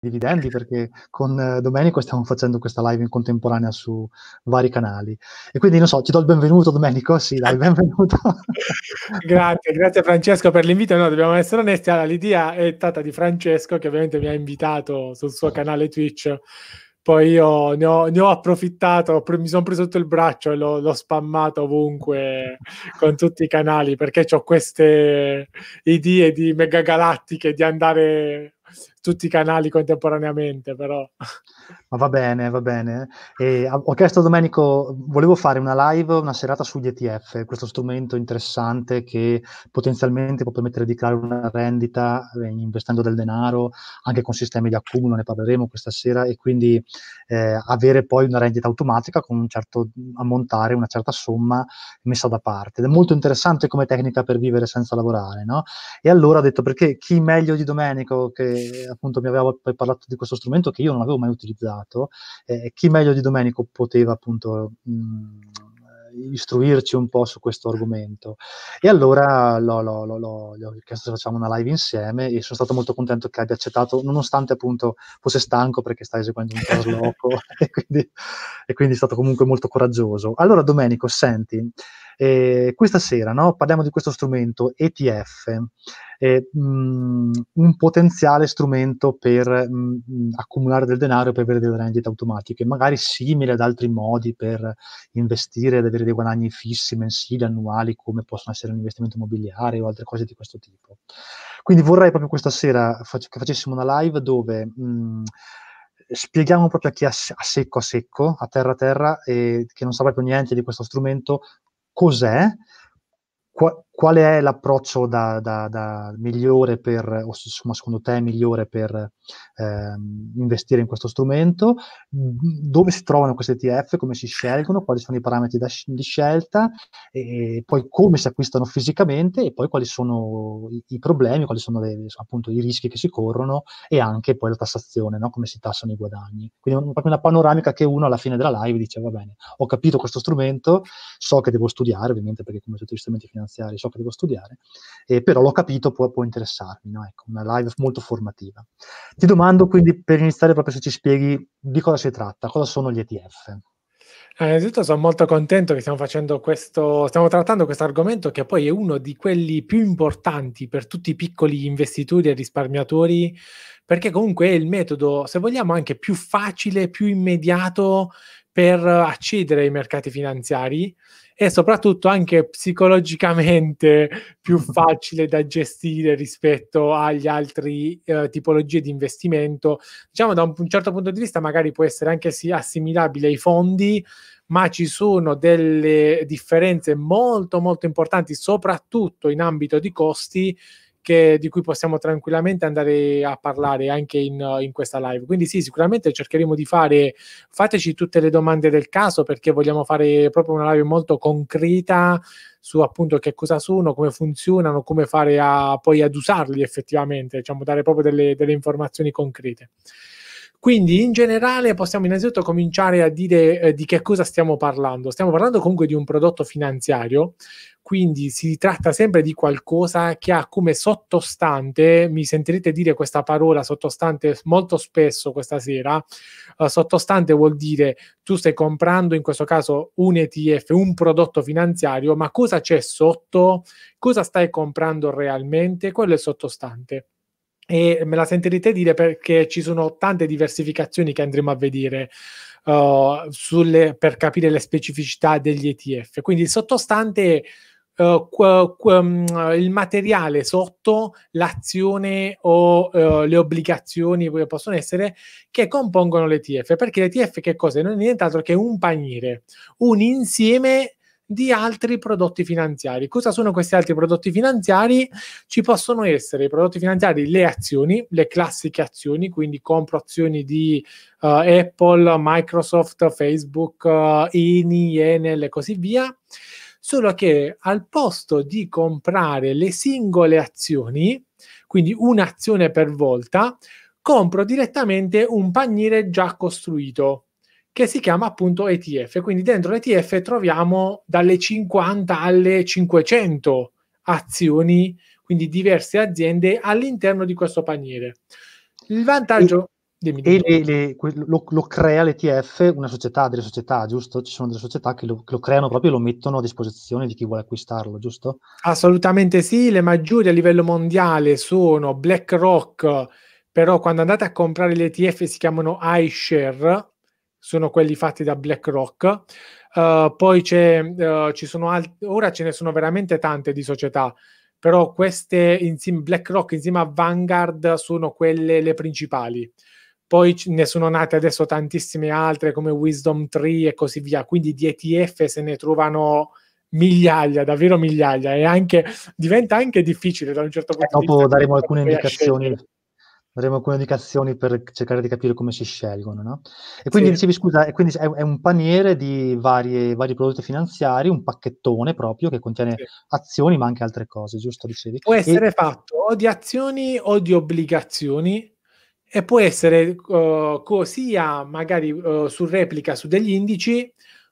dividendi perché con eh, Domenico stiamo facendo questa live in contemporanea su vari canali e quindi non so, ti do il benvenuto Domenico, sì dai benvenuto grazie, grazie Francesco per l'invito no, dobbiamo essere onesti, allora, l'idea è stata di Francesco che ovviamente mi ha invitato sul suo canale Twitch poi io ne ho, ne ho approfittato, mi sono preso sotto il braccio e l'ho, l'ho spammato ovunque con tutti i canali perché ho queste idee di megagalattiche di andare tutti i canali contemporaneamente, però. Ma va bene, va bene. E ho chiesto a Domenico, volevo fare una live, una serata sugli ETF, questo strumento interessante che potenzialmente può permettere di creare una rendita eh, investendo del denaro, anche con sistemi di accumulo, ne parleremo questa sera, e quindi eh, avere poi una rendita automatica con un certo ammontare, una certa somma messa da parte. Ed è molto interessante come tecnica per vivere senza lavorare, no? E allora ho detto, perché chi meglio di Domenico, che appunto mi aveva poi parlato di questo strumento che io non avevo mai utilizzato, organizzato, eh, chi meglio di Domenico poteva appunto mh, mm, istruirci un po' su questo argomento. E allora l'ho, l'ho, l'ho, gli ho chiesto se facciamo una live insieme e sono stato molto contento che abbia accettato, nonostante appunto fosse stanco perché stai eseguendo un trasloco e, quindi, e quindi è stato comunque molto coraggioso. Allora Domenico, senti, eh, questa sera no, parliamo di questo strumento ETF, eh, mh, mm, un potenziale strumento per mh, mm, accumulare del denaro e per avere delle rendite automatiche, magari simile ad altri modi per investire ed avere dei guadagni fissi, mensili, annuali, come possono essere un investimento immobiliare o altre cose di questo tipo. Quindi vorrei proprio questa sera fac- che facessimo una live dove... Mh, mm, spieghiamo proprio a chi a secco a secco, a terra a terra, e che non sa proprio niente di questo strumento, cos'è, qual è l'approccio da, da, da migliore per, o insomma, secondo te migliore per eh, investire in questo strumento? Dove si trovano questi ETF? Come si scelgono? Quali sono i parametri da, di scelta? E poi come si acquistano fisicamente? E poi quali sono i, i problemi? Quali sono le, appunto i rischi che si corrono? E anche poi la tassazione, no? come si tassano i guadagni. Quindi proprio una panoramica che uno alla fine della live dice, va bene, ho capito questo strumento, so che devo studiare ovviamente perché come tutti gli strumenti finanziari so so che devo studiare, eh, però l'ho capito, può, può interessarmi, no? ecco, una live molto formativa. Ti domando quindi per iniziare proprio se ci spieghi di cosa si tratta, cosa sono gli ETF. Eh, innanzitutto sono molto contento che stiamo facendo questo, stiamo trattando questo argomento che poi è uno di quelli più importanti per tutti i piccoli investitori e risparmiatori, perché comunque è il metodo, se vogliamo, anche più facile, più immediato per accedere ai mercati finanziari e soprattutto anche psicologicamente più facile da gestire rispetto agli altri eh, tipologie di investimento. Diciamo da un, un certo punto di vista magari può essere anche sì, assimilabile ai fondi, ma ci sono delle differenze molto molto importanti soprattutto in ambito di costi che, di cui possiamo tranquillamente andare a parlare anche in, in, questa live. Quindi sì, sicuramente cercheremo di fare, fateci tutte le domande del caso perché vogliamo fare proprio una live molto concreta su appunto che cosa sono, come funzionano, come fare a, poi ad usarli effettivamente, diciamo dare proprio delle, delle informazioni concrete. Quindi in generale possiamo innanzitutto cominciare a dire eh, di che cosa stiamo parlando. Stiamo parlando comunque di un prodotto finanziario, quindi si tratta sempre di qualcosa che ha come sottostante, mi sentirete dire questa parola sottostante molto spesso questa sera, eh, sottostante vuol dire tu stai comprando in questo caso un ETF, un prodotto finanziario, ma cosa c'è sotto? Cosa stai comprando realmente? Quello è sottostante e me la sentirete dire perché ci sono tante diversificazioni che andremo a vedere uh, sulle, per capire le specificità degli ETF. Quindi il sottostante uh, qu- qu- um, il materiale sotto l'azione o uh, le obbligazioni che possono essere che compongono l'ETF. Perché l'ETF che cosa? Non è nient'altro che un paniere, un insieme di altri prodotti finanziari. Cosa sono questi altri prodotti finanziari? Ci possono essere i prodotti finanziari, le azioni, le classiche azioni, quindi compro azioni di uh, Apple, Microsoft, Facebook, uh, Eni, Enel e così via. Solo che al posto di comprare le singole azioni, quindi un'azione per volta, compro direttamente un paniere già costruito che si chiama appunto ETF. Quindi dentro l'ETF troviamo dalle 50 alle 500 azioni, quindi diverse aziende all'interno di questo paniere. Il vantaggio... E, dimmi, dimmi. e le, le, lo, lo, crea l'ETF una società, delle società, giusto? Ci sono delle società che lo, che lo creano proprio e lo mettono a disposizione di chi vuole acquistarlo, giusto? Assolutamente sì, le maggiori a livello mondiale sono BlackRock, però quando andate a comprare l'ETF si chiamano iShare sono quelli fatti da BlackRock. Uh, eh, poi c'è, uh, ci sono alt- ora ce ne sono veramente tante di società, però queste insieme, BlackRock insieme a Vanguard sono quelle le principali. Poi c- ne sono nate adesso tantissime altre come Wisdom Tree e così via, quindi di ETF se ne trovano migliaia, davvero migliaia e anche, diventa anche difficile da un certo eh, punto eh, di vista. Dopo daremo alcune indicazioni. Scegliere daremo alcune indicazioni per cercare di capire come si scelgono. No? E quindi sì. dicevi, scusa, e quindi è, è, un paniere di varie, vari prodotti finanziari, un pacchettone proprio che contiene sì. azioni ma anche altre cose, giusto? Dicevi? Può essere e... fatto o di azioni o di obbligazioni e può essere uh, co- sia magari uh, su replica su degli indici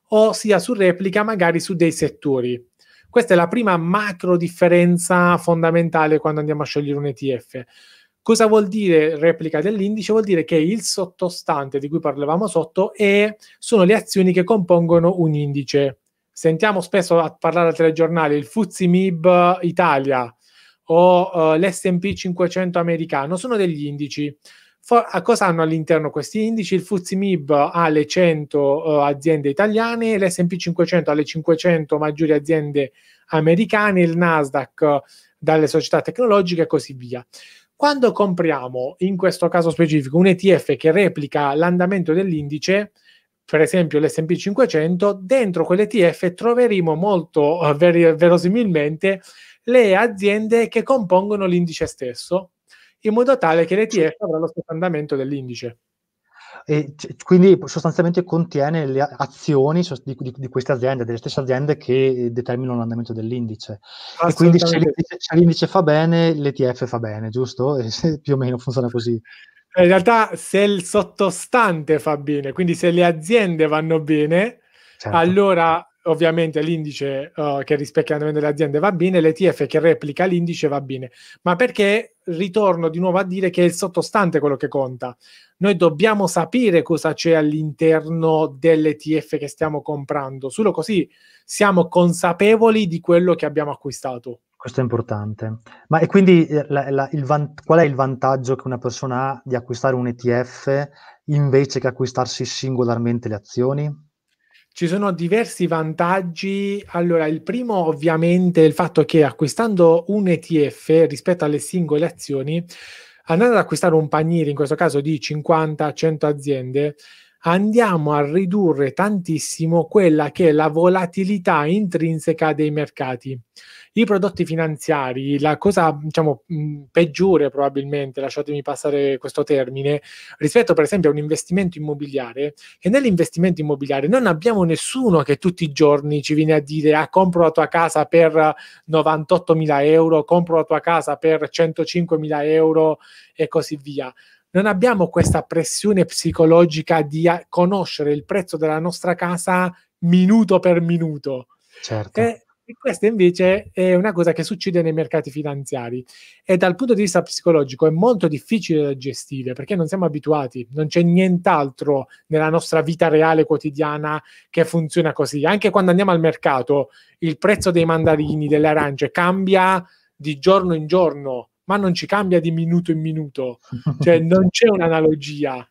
o sia su replica magari su dei settori. Questa è la prima macro differenza fondamentale quando andiamo a scegliere un ETF Cosa vuol dire replica dell'indice? Vuol dire che il sottostante di cui parlavamo sotto è, sono le azioni che compongono un indice. Sentiamo spesso a parlare al telegiornale il Fuzzi Mib Italia o uh, l'SP 500 americano, sono degli indici. For- a cosa hanno all'interno questi indici? Il Fuzzi Mib ha le 100 uh, eh, aziende italiane, l'SP 500 ha le 500 maggiori aziende americane, il Nasdaq eh, dalle società tecnologiche e così via. Quando compriamo, in questo caso specifico, un ETF che replica l'andamento dell'indice, per esempio l'SP 500, dentro quell'ETF troveremo molto eh, ver- verosimilmente le aziende che compongono l'indice stesso, in modo tale che l'ETF avrà lo stesso andamento dell'indice. E c- quindi sostanzialmente contiene le azioni di, di, di, queste aziende, delle stesse aziende che eh, determinano l'andamento dell'indice. E quindi se l'indice, se l'indice, fa bene, l'ETF fa bene, giusto? Se, più o meno funziona così. Eh, in realtà se il sottostante fa bene, quindi se le aziende vanno bene, certo. allora ovviamente l'indice uh, che rispecchia l'andamento delle aziende va bene, l'ETF che replica l'indice va bene, ma perché ritorno di nuovo a dire che è il sottostante quello che conta. Noi dobbiamo sapere cosa c'è all'interno dell'ETF che stiamo comprando, solo così siamo consapevoli di quello che abbiamo acquistato. Questo è importante. Ma e quindi eh, la, la, van- qual è il vantaggio che una persona ha di acquistare un ETF invece che acquistarsi singolarmente le azioni? Ci sono diversi vantaggi. Allora, il primo ovviamente è il fatto che acquistando un ETF rispetto alle singole azioni, andando ad acquistare un paniere, in questo caso di 50-100 aziende, andiamo a ridurre tantissimo quella che è la volatilità intrinseca dei mercati. I prodotti finanziari, la cosa diciamo, mm, peggiore probabilmente, lasciatemi passare questo termine, rispetto per esempio a un investimento immobiliare, che nell'investimento immobiliare non abbiamo nessuno che tutti i giorni ci viene a dire ah compro la tua casa per 98.000 euro, compro la tua casa per 105.000 euro e così via non abbiamo questa pressione psicologica di ah, conoscere il prezzo della nostra casa minuto per minuto. Certo. E eh, e questa invece è una cosa che succede nei mercati finanziari e dal punto di vista psicologico è molto difficile da gestire perché non siamo abituati, non c'è nient'altro nella nostra vita reale quotidiana che funziona così. Anche quando andiamo al mercato, il prezzo dei mandarini, delle arance cambia di giorno in giorno, ma non ci cambia di minuto in minuto, cioè non c'è un'analogia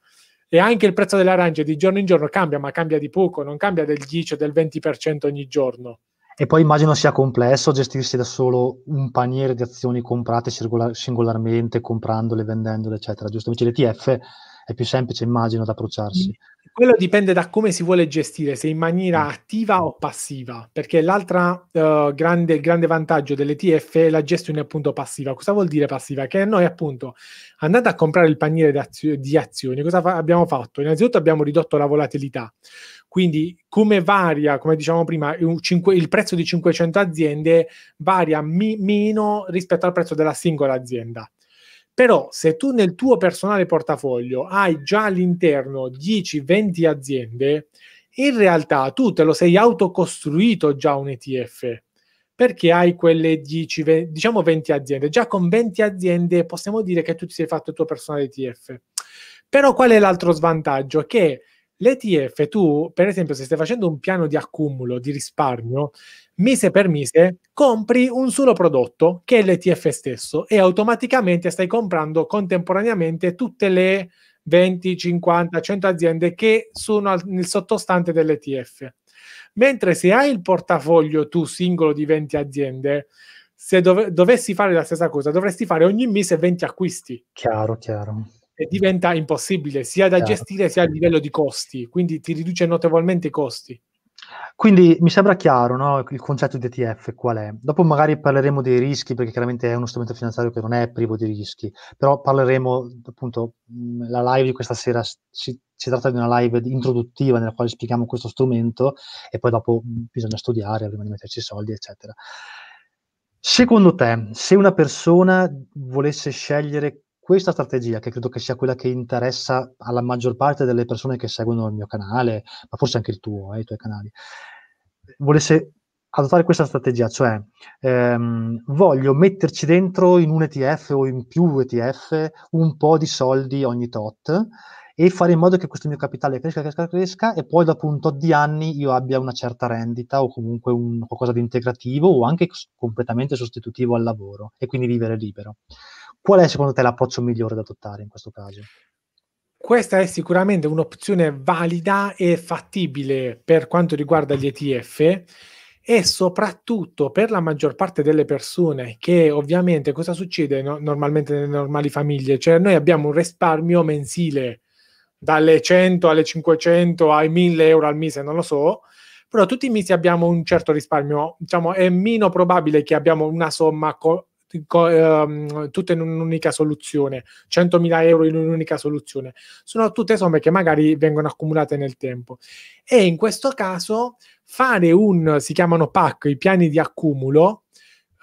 e anche il prezzo dell'arancia di giorno in giorno cambia, ma cambia di poco, non cambia del 10 o del 20% ogni giorno. E poi immagino sia complesso gestirsi da solo un paniere di azioni comprate singolarmente, comprandole, vendendole, eccetera, giusto? Invece l'ETF è più semplice, immagino, da approcciarsi. Mm quello dipende da come si vuole gestire, se in maniera mm. attiva o passiva, perché l'altro uh, eh, grande, grande, vantaggio dell'ETF è la gestione appunto passiva. Cosa vuol dire passiva? Che noi appunto andando a comprare il paniere di azioni, cosa fa- abbiamo fatto? Innanzitutto abbiamo ridotto la volatilità, quindi come varia, come diciamo prima, il prezzo di 500 aziende varia mi- meno rispetto al prezzo della singola azienda. Però se tu nel tuo personale portafoglio hai già all'interno 10-20 aziende, in realtà tu te lo sei autocostruito già un ETF perché hai quelle 10, 20, diciamo 20 aziende. Già con 20 aziende possiamo dire che tu ti sei fatto il tuo personale ETF. Però qual è l'altro svantaggio? Che l'ETF, tu per esempio se stai facendo un piano di accumulo, di risparmio, mese per mese compri un solo prodotto che è l'ETF stesso e automaticamente stai comprando contemporaneamente tutte le 20, 50, 100 aziende che sono al, nel sottostante dell'ETF. Mentre se hai il portafoglio tu singolo di 20 aziende, se dov- dovessi fare la stessa cosa, dovresti fare ogni mese 20 acquisti. Chiaro, chiaro. E diventa impossibile sia da chiaro. gestire sia a livello di costi, quindi ti riduce notevolmente i costi. Quindi mi sembra chiaro no, il concetto di ETF qual è. Dopo magari parleremo dei rischi, perché chiaramente è uno strumento finanziario che non è privo di rischi, però parleremo appunto, mm, la live di questa sera si, si tratta di una live introduttiva nella quale spieghiamo questo strumento e poi dopo mm, bisogna studiare prima di metterci i soldi, eccetera. Secondo te, se una persona volesse scegliere questa strategia, che credo che sia quella che interessa alla maggior parte delle persone che seguono il mio canale, ma forse anche il tuo, eh, i tuoi canali, volesse adottare questa strategia, cioè ehm, voglio metterci dentro in un ETF o in più ETF un po' di soldi ogni tot e fare in modo che questo mio capitale cresca, cresca, cresca e poi dopo un tot di anni io abbia una certa rendita o comunque un, qualcosa di integrativo o anche completamente sostitutivo al lavoro e quindi vivere libero. Qual è secondo te l'approccio migliore da adottare in questo caso? Questa è sicuramente un'opzione valida e fattibile per quanto riguarda gli ETF e soprattutto per la maggior parte delle persone che ovviamente cosa succede no? normalmente nelle normali famiglie? Cioè noi abbiamo un risparmio mensile dalle 100 alle 500 ai 1000 euro al mese, non lo so, però tutti i mesi abbiamo un certo risparmio, diciamo è meno probabile che abbiamo una somma co- co- ehm, tutto in un'unica soluzione, 100.000 euro in un'unica soluzione. Sono tutte somme che magari vengono accumulate nel tempo. E in questo caso fare un, si chiamano PAC, i piani di accumulo,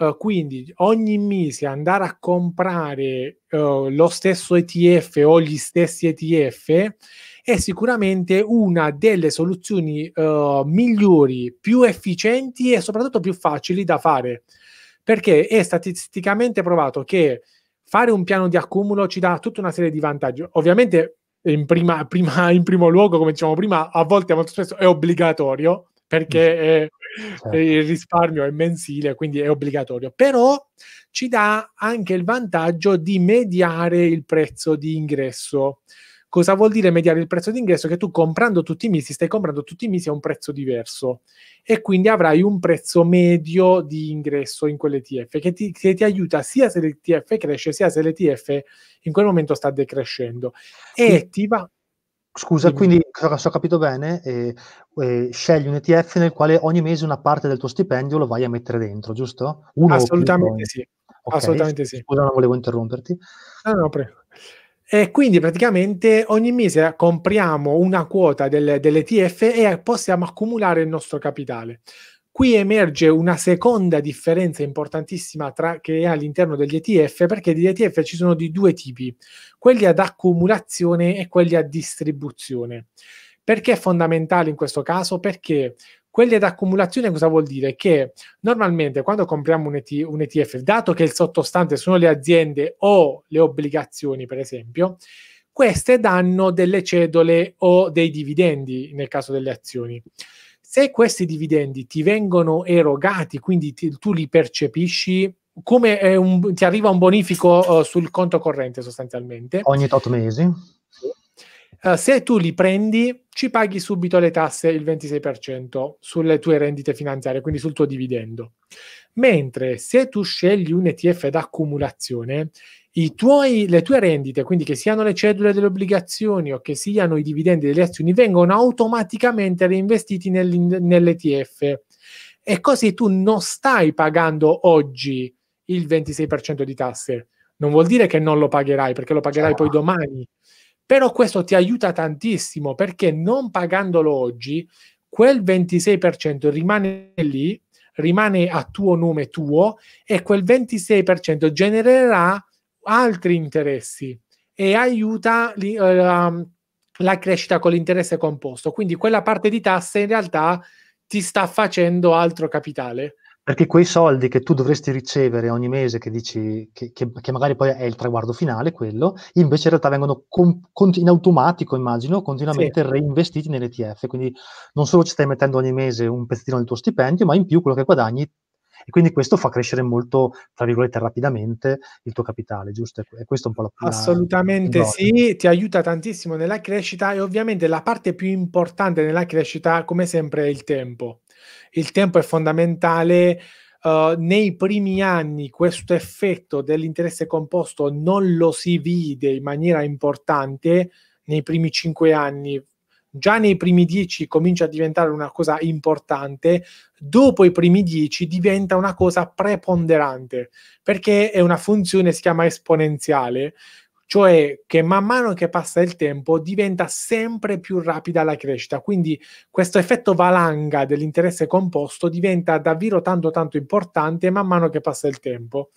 Uh, quindi ogni mese andare a comprare uh, lo stesso ETF o gli stessi ETF è sicuramente una delle soluzioni uh, migliori, più efficienti e soprattutto più facili da fare perché è statisticamente provato che fare un piano di accumulo ci dà tutta una serie di vantaggi. Ovviamente, in, prima, prima, in primo luogo, come dicevamo prima, a volte molto spesso è obbligatorio perché mm. è, certo. il risparmio è mensile, quindi è obbligatorio, però ci dà anche il vantaggio di mediare il prezzo di ingresso. Cosa vuol dire mediare il prezzo d'ingresso? Che tu comprando tutti i mesi stai comprando tutti i mesi a un prezzo diverso e quindi avrai un prezzo medio di ingresso in quell'ETF che ti, che ti aiuta sia se l'ETF cresce sia se l'ETF in quel momento sta decrescendo e ti va Scusa, quindi se ho capito bene, eh, eh, scegli un ETF nel quale ogni mese una parte del tuo stipendio lo vai a mettere dentro, giusto? Uno Assolutamente sì. Okay. Assolutamente sì. Scusa, non volevo interromperti. No, no, prego. E quindi praticamente ogni mese compriamo una quota del, dell'ETF e possiamo accumulare il nostro capitale. Qui emerge una seconda differenza importantissima tra, che è all'interno degli ETF, perché gli ETF ci sono di due tipi, quelli ad accumulazione e quelli a distribuzione. Perché è fondamentale in questo caso? Perché quelli ad accumulazione cosa vuol dire? Che normalmente quando compriamo un, ET- un ETF, dato che il sottostante sono le aziende o le obbligazioni, per esempio, queste danno delle cedole o dei dividendi nel caso delle azioni. Se questi dividendi ti vengono erogati, quindi ti, tu li percepisci, come un, ti arriva un bonifico uh, sul conto corrente sostanzialmente. Ogni tot mesi eh, se tu li prendi, ci paghi subito le tasse il 26% sulle tue rendite finanziarie, quindi sul tuo dividendo. Mentre se tu scegli un ETF d'accumulazione, tuoi, le tue rendite, quindi che siano le cedole delle obbligazioni o che siano i dividendi delle azioni, vengono automaticamente reinvestiti nell'ETF. E così tu non stai pagando oggi il 26% di tasse. Non vuol dire che non lo pagherai, perché lo pagherai Ciao. poi certo. domani però questo ti aiuta tantissimo perché non pagandolo oggi, quel 26% rimane lì, rimane a tuo nome tuo e quel 26% genererà altri interessi e aiuta li, uh, la crescita con l'interesse composto. Quindi quella parte di tasse in realtà ti sta facendo altro capitale perché quei soldi che tu dovresti ricevere ogni mese, che dici che, che, che magari poi è il traguardo finale, quello, invece in realtà vengono con, con, in automatico, immagino, continuamente sì. reinvestiti nell'ETF. Quindi non solo ci stai mettendo ogni mese un pezzettino del tuo stipendio, ma in più quello che guadagni. E quindi questo fa crescere molto, tra virgolette, rapidamente il tuo capitale, giusto? E questo è un po' la Assolutamente la sì, ti aiuta tantissimo nella crescita e ovviamente la parte più importante nella crescita, come sempre, è il tempo il tempo è fondamentale. Uh, nei primi anni questo effetto dell'interesse composto non lo si vide in maniera importante, nei primi cinque anni, già nei primi dieci comincia a diventare una cosa importante, dopo i primi dieci diventa una cosa preponderante, perché è una funzione, si chiama esponenziale, cioè che man mano che passa il tempo diventa sempre più rapida la crescita, quindi questo effetto valanga dell'interesse composto diventa davvero tanto tanto importante man mano che passa il tempo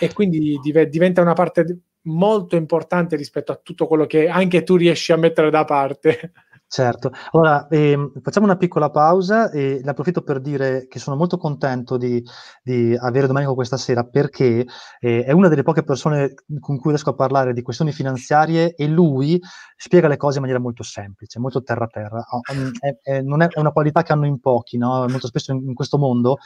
e quindi div- diventa una parte molto importante rispetto a tutto quello che anche tu riesci a mettere da parte. Certo, allora ehm, facciamo una piccola pausa e ne approfitto per dire che sono molto contento di, di avere Domenico questa sera perché eh, è una delle poche persone con cui riesco a parlare di questioni finanziarie e lui spiega le cose in maniera molto semplice, molto terra terra. Ehm, è, è, è, una qualità che hanno in pochi, no? molto spesso in, in questo mondo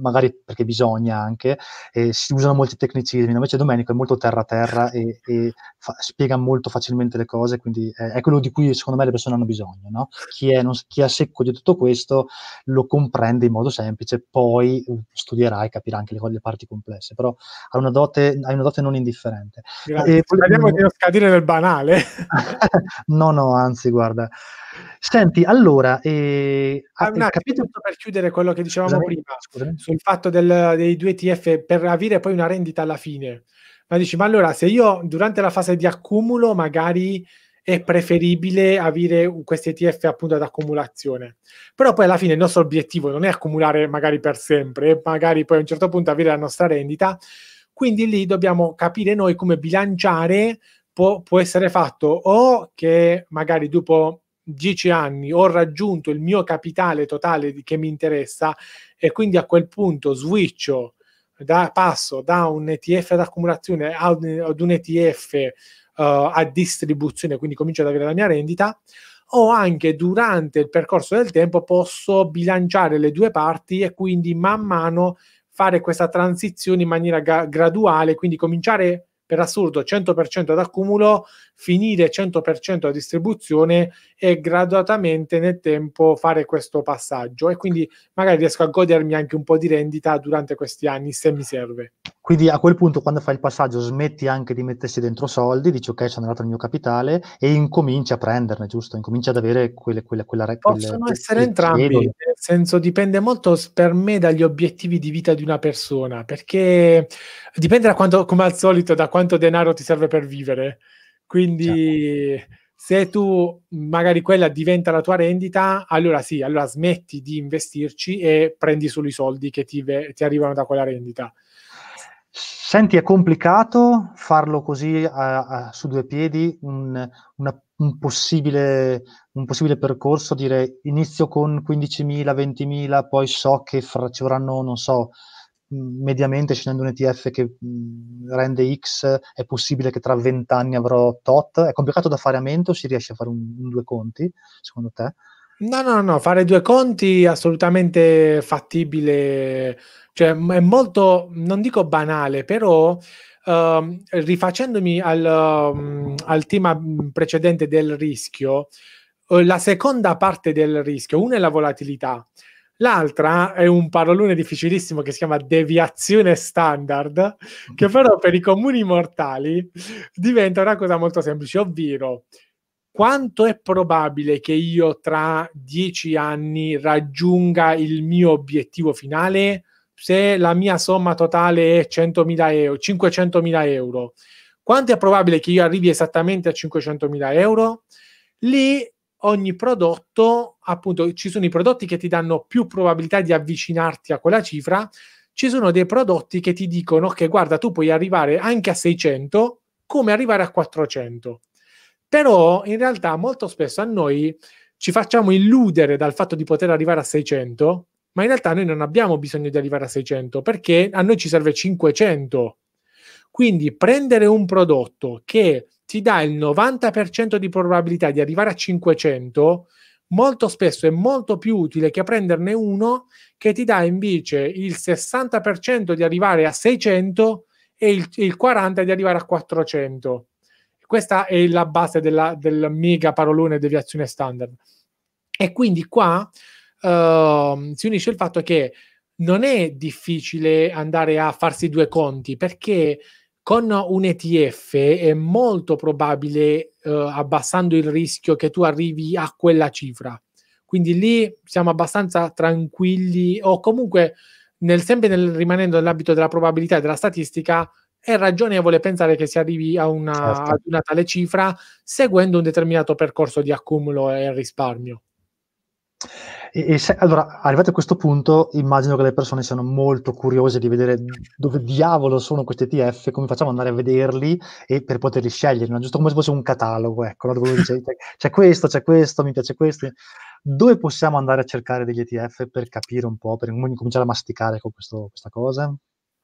magari perché bisogna anche, eh, si usano molti tecnicismi, invece Domenico è molto terra-terra e, e fa, spiega molto facilmente le cose, quindi è, è, quello di cui secondo me le persone hanno bisogno. No? Chi, è, non, chi è secco di tutto questo lo comprende in modo semplice, poi uh, studierà e capirà anche le, le parti complesse, però hai una dote, ha una dote non indifferente. Parliamo di non scadire nel banale. no, no, anzi, guarda. Senti, allora, eh, ah, no, capito... per chiudere quello che dicevamo Scusami. prima Scusami. sul fatto del, dei due TF per avere poi una rendita alla fine. Ma dici, ma allora se io durante la fase di accumulo magari è preferibile avere questi ETF appunto ad accumulazione. Però poi alla fine il nostro obiettivo non è accumulare magari per sempre, eh, magari poi a un certo punto avere la nostra rendita. Quindi lì dobbiamo capire noi come bilanciare può essere fatto o che magari dopo dieci anni ho raggiunto il mio capitale totale di, che mi interessa e quindi a quel punto switcho, da, passo da un ETF ad accumulazione ad un ETF uh, eh, a distribuzione, quindi comincio ad avere la mia rendita, o anche durante il percorso del tempo posso bilanciare le due parti e quindi man mano fare questa transizione in maniera ga- graduale, quindi cominciare per assurdo 100% ad accumulo, finire 100% a distribuzione e gradatamente nel tempo fare questo passaggio e quindi magari riesco a godermi anche un po' di rendita durante questi anni se mi serve. Quindi a quel punto, quando fai il passaggio, smetti anche di mettersi dentro soldi, dici ok, sono andato il mio capitale e incominci a prenderne, giusto? Incominci ad avere quelle, quelle, quella regola. Possono essere entrambi, nel senso dipende molto per me dagli obiettivi di vita di una persona, perché dipende da quanto, come al solito, da quanto denaro ti serve per vivere. Quindi... Certo se tu magari quella diventa la tua rendita, allora sì, allora smetti di investirci e prendi solo i soldi che ti, ti arrivano da quella rendita. Senti, è complicato farlo così a, a, su due piedi, un, una, un, possibile, un, possibile, percorso, dire inizio con 15.000, 20.000, poi so che fra, ci vorranno, non so, mediamente scendendo un ETF che rende X, è possibile che tra vent'anni avrò tot? È complicato da fare a mente o si riesce a fare un, un due conti, secondo te? No, no, no, fare due conti è assolutamente fattibile cioè è molto, non dico banale, però uh, rifacendomi al, um, al, tema mm, precedente del rischio, uh, la seconda parte del rischio, una è la volatilità, L'altra è un parolone difficilissimo che si chiama deviazione standard, che mm. però per i comuni mortali diventa una cosa molto semplice, ovvero quanto è probabile che io tra dieci anni raggiunga il mio obiettivo finale se la mia somma totale è 100.000 euro, 500.000 euro, quanto è probabile che io arrivi esattamente a 500.000 euro? Lì ogni prodotto, appunto, ci sono i prodotti che ti danno più probabilità di avvicinarti a quella cifra, ci sono dei prodotti che ti dicono che guarda, tu puoi arrivare anche a 600, come arrivare a 400. Però in realtà molto spesso a noi ci facciamo illudere dal fatto di poter arrivare a 600 ma in realtà noi non abbiamo bisogno di arrivare a 600 perché a noi ci serve 500. Quindi prendere un prodotto che ti dà il 90% di probabilità di arrivare a 500, molto spesso è molto più utile che prenderne uno che ti dà invece il 60% di arrivare a 600 e il, il 40% di arrivare a 400. Questa è la base della, del mega parolone deviazione standard. E quindi qua Ehm, si unisce il fatto che non è difficile andare a farsi due conti perché con un ETF è molto probabile, uh, abbassando il rischio, che tu arrivi a quella cifra. Quindi lì siamo abbastanza tranquilli o comunque nel, sempre nel, rimanendo nell'ambito della probabilità e della statistica, è ragionevole pensare che si arrivi a una, certo. ad una tale cifra seguendo un determinato percorso di accumulo e risparmio. E, e se, allora, arrivati a questo punto, immagino che le persone siano molto curiose di vedere dove diavolo sono questi ETF, come facciamo ad andare a vederli e per poterli scegliere, no? giusto come se fosse un catalogo, ecco, no? dove dice, c'è questo, c'è questo, mi piace questo. Dove possiamo andare a cercare degli ETF per capire un po', per cominciare a masticare con questo, questa cosa?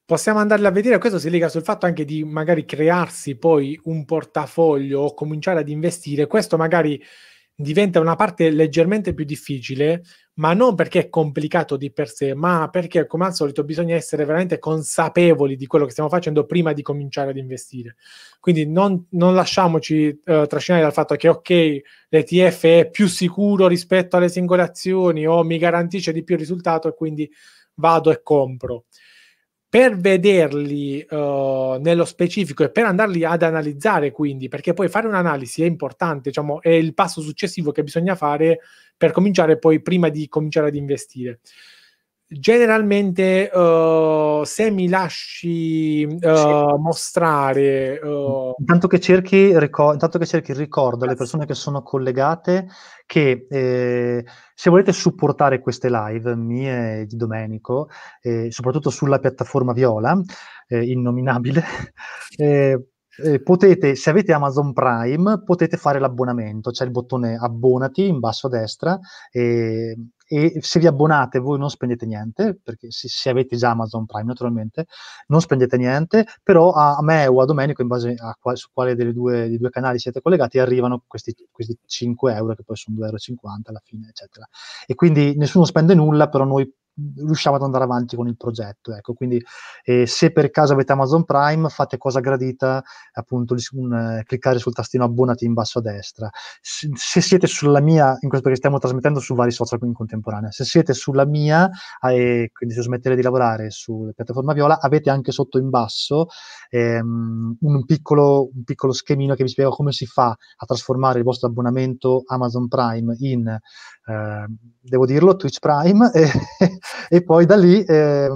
possiamo andarli a vedere. Questo si lega sul fatto anche di magari crearsi poi un portafoglio o cominciare ad investire. Questo magari diventa una parte leggermente più difficile, ma non perché è complicato di per sé, ma perché come al solito bisogna essere veramente consapevoli di quello che stiamo facendo prima di cominciare ad investire. Quindi non, non lasciamoci eh, trascinare dal fatto che ok, l'ETF è più sicuro rispetto alle singole azioni o mi garantisce di più il risultato e quindi vado e compro per vederli uh, nello specifico e per andarli ad analizzare quindi, perché poi fare un'analisi è importante, diciamo, è il passo successivo che bisogna fare per cominciare poi prima di cominciare ad investire generalmente uh, se mi lasci uh, sì. mostrare uh... intanto, che cerchi, ricor- intanto che cerchi ricordo alle persone che sono collegate che eh, se volete supportare queste live mie di Domenico eh, soprattutto sulla piattaforma Viola eh, innominabile Eh, potete, se avete Amazon Prime, potete fare l'abbonamento, c'è il bottone abbonati in basso a destra e e se vi abbonate voi non spendete niente, perché se, se avete già Amazon Prime naturalmente non spendete niente, però a, a me o a Domenico, in base a qual, su quale dei due, due canali siete collegati, arrivano questi, questi 5 euro, che poi sono 2,50 euro alla fine, eccetera. E quindi nessuno spende nulla, però noi riusciamo ad andare avanti con il progetto. Ecco. Quindi eh, se per caso avete Amazon Prime, fate cosa gradita, appunto, un, uh, cliccare sul tastino abbonati in basso a destra. Se, se siete sulla mia, in questo perché stiamo trasmettendo su vari social in contemporanea, se siete sulla mia, eh, quindi se smettete di lavorare sulla piattaforma Viola, avete anche sotto in basso ehm, un, piccolo, un, piccolo, schemino che vi spiega come si fa a trasformare il vostro abbonamento Amazon Prime in Ehm, devo dirlo, Twitch Prime, e, e poi da lì, eh,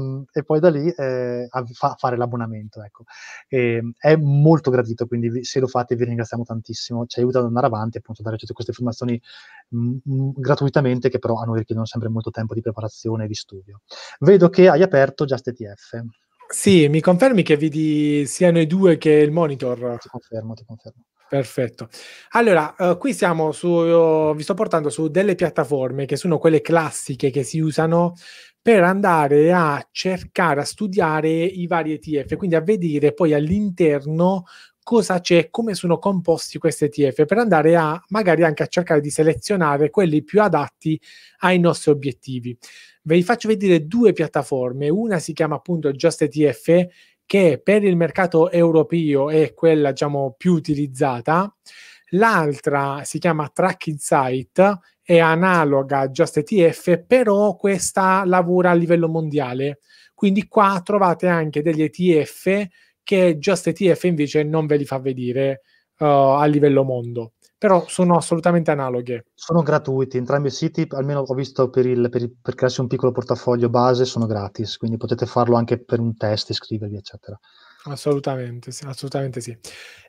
poi da lì eh, fa, fare l'abbonamento. Ecco. E, ehm, è molto gradito, quindi se lo fate vi ringraziamo tantissimo, ci aiuta ad andare avanti, appunto, a dare tutte queste informazioni mh, mm, mh, mm, gratuitamente che però a noi richiedono sempre molto tempo di preparazione e di studio. Vedo che hai aperto JustETF. Sì, mi confermi che vedi sia noi due che il monitor? Ti confermo, ti confermo. Perfetto. Allora, uh, qui siamo su, uh, vi sto portando su delle piattaforme che sono quelle classiche che si usano per andare a cercare, a studiare i vari ETF, quindi a vedere poi all'interno cosa c'è, come sono composti questi ETF, per andare a magari anche a cercare di selezionare quelli più adatti ai nostri obiettivi. Ve li faccio vedere due piattaforme, una si chiama appunto Just ETF che per il mercato europeo è quella diciamo, più utilizzata, l'altra si chiama Track Insight, è analoga a Just ETF, però questa lavora a livello mondiale. Quindi qua trovate anche degli ETF che Just ETF invece non ve li fa vedere uh, a livello mondo però sono assolutamente analoghe. Sono gratuiti, entrambi i siti, almeno ho visto per, il, per, il, per crearsi un piccolo portafoglio base, sono gratis, quindi potete farlo anche per un test, iscrivervi, eccetera. Assolutamente sì, assolutamente sì.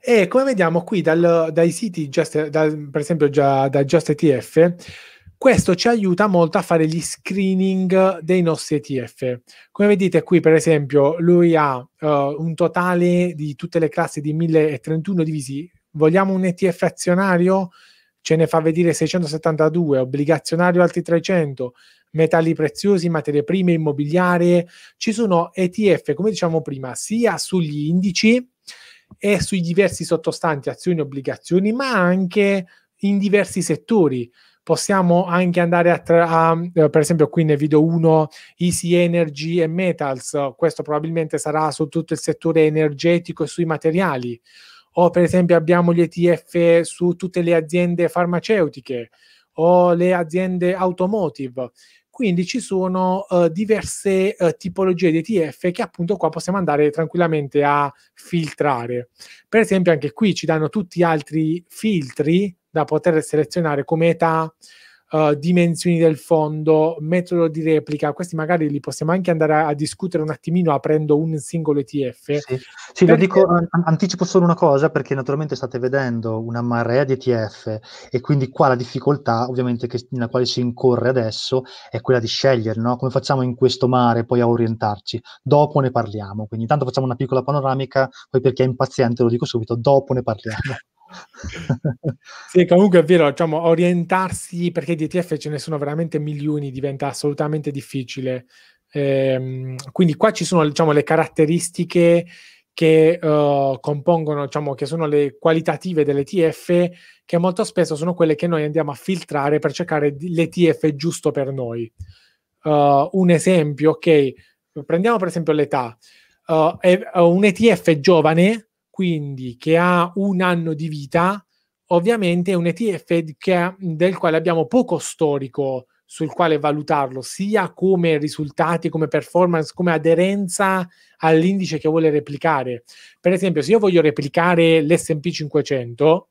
E come vediamo qui dal, dai siti, just, da, per esempio già, da JustETF, questo ci aiuta molto a fare gli screening dei nostri ETF. Come vedete qui, per esempio, lui ha uh, un totale di tutte le classi di 1031 divisi Vogliamo un ETF azionario? Ce ne fa vedere 672, obbligazionario altri 300, metalli preziosi, materie prime, immobiliare. Ci sono ETF, come diciamo prima, sia sugli indici e sui diversi sottostanti azioni e obbligazioni, ma anche in diversi settori possiamo anche andare a, tra- a, eh, per esempio qui nel video 1 Easy Energy e Metals, questo probabilmente sarà su tutto il settore energetico e sui materiali o per esempio abbiamo gli ETF su tutte le aziende farmaceutiche o le aziende automotive. Quindi ci sono uh, diverse uh, tipologie di ETF che appunto qua possiamo andare tranquillamente a filtrare. Per esempio anche qui ci danno tutti gli altri filtri da poter selezionare come età, eh, dimensioni del fondo, metodo di replica, questi magari li possiamo anche andare a, a discutere un attimino aprendo un singolo ETF. Sì, sì perché... dico, an- anticipo solo una cosa perché naturalmente state vedendo una marea di ETF e quindi qua la difficoltà ovviamente che, nella quale si incorre adesso è quella di scegliere no? come facciamo in questo mare poi a orientarci. Dopo ne parliamo, quindi intanto facciamo una piccola panoramica, poi per chi è impaziente lo dico subito, dopo ne parliamo. sì, comunque è vero, diciamo, orientarsi perché di ETF ce ne sono veramente milioni, diventa assolutamente difficile. Ehm, quindi qua ci sono diciamo, le caratteristiche che uh, compongono, diciamo, che sono le qualitative dell'ETF, che molto spesso sono quelle che noi andiamo a filtrare per cercare l'ETF giusto per noi. Uh, un esempio, ok, prendiamo per esempio l'età. Uh, è, un ETF giovane quindi che ha un anno di vita, ovviamente è un ETF che, del quale abbiamo poco storico sul quale valutarlo, sia come risultati, come performance, come aderenza all'indice che vuole replicare. Per esempio, se io voglio replicare l'SP 500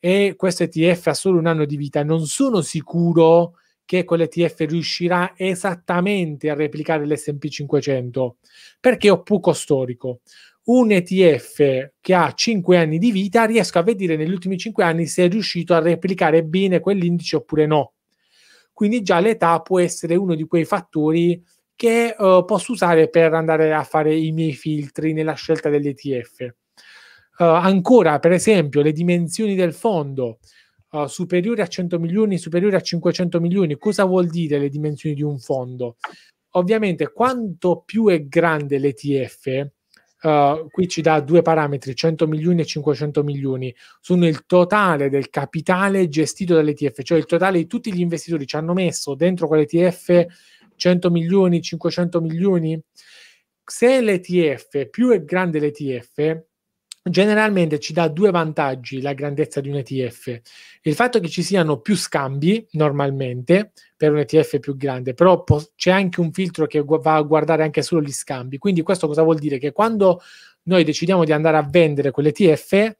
e questo ETF ha solo un anno di vita, non sono sicuro che quell'ETF riuscirà esattamente a replicare l'SP 500 perché ho poco storico un ETF che ha 5 anni di vita, riesco a vedere negli ultimi 5 anni se è riuscito a replicare bene quell'indice oppure no. Quindi già l'età può essere uno di quei fattori che uh, posso usare per andare a fare i miei filtri nella scelta dell'ETF. Uh, eh, ancora, per esempio, le dimensioni del fondo uh, eh, superiori a 100 milioni, superiori a 500 milioni. Cosa vuol dire le dimensioni di un fondo? Ovviamente, quanto più è grande l'ETF, Uh, qui ci dà due parametri, 100 milioni e 500 milioni, sono il totale del capitale gestito dall'ETF, cioè il totale di tutti gli investitori ci hanno messo dentro quell'ETF 100 milioni, 500 milioni. Se l'ETF, più è grande l'ETF, generalmente ci dà due vantaggi la grandezza di un ETF. Il fatto che ci siano più scambi normalmente per un ETF più grande, però po- c'è anche un filtro che gu- va a guardare anche solo gli scambi. Quindi questo cosa vuol dire? Che quando noi decidiamo di andare a vendere quell'ETF, eh,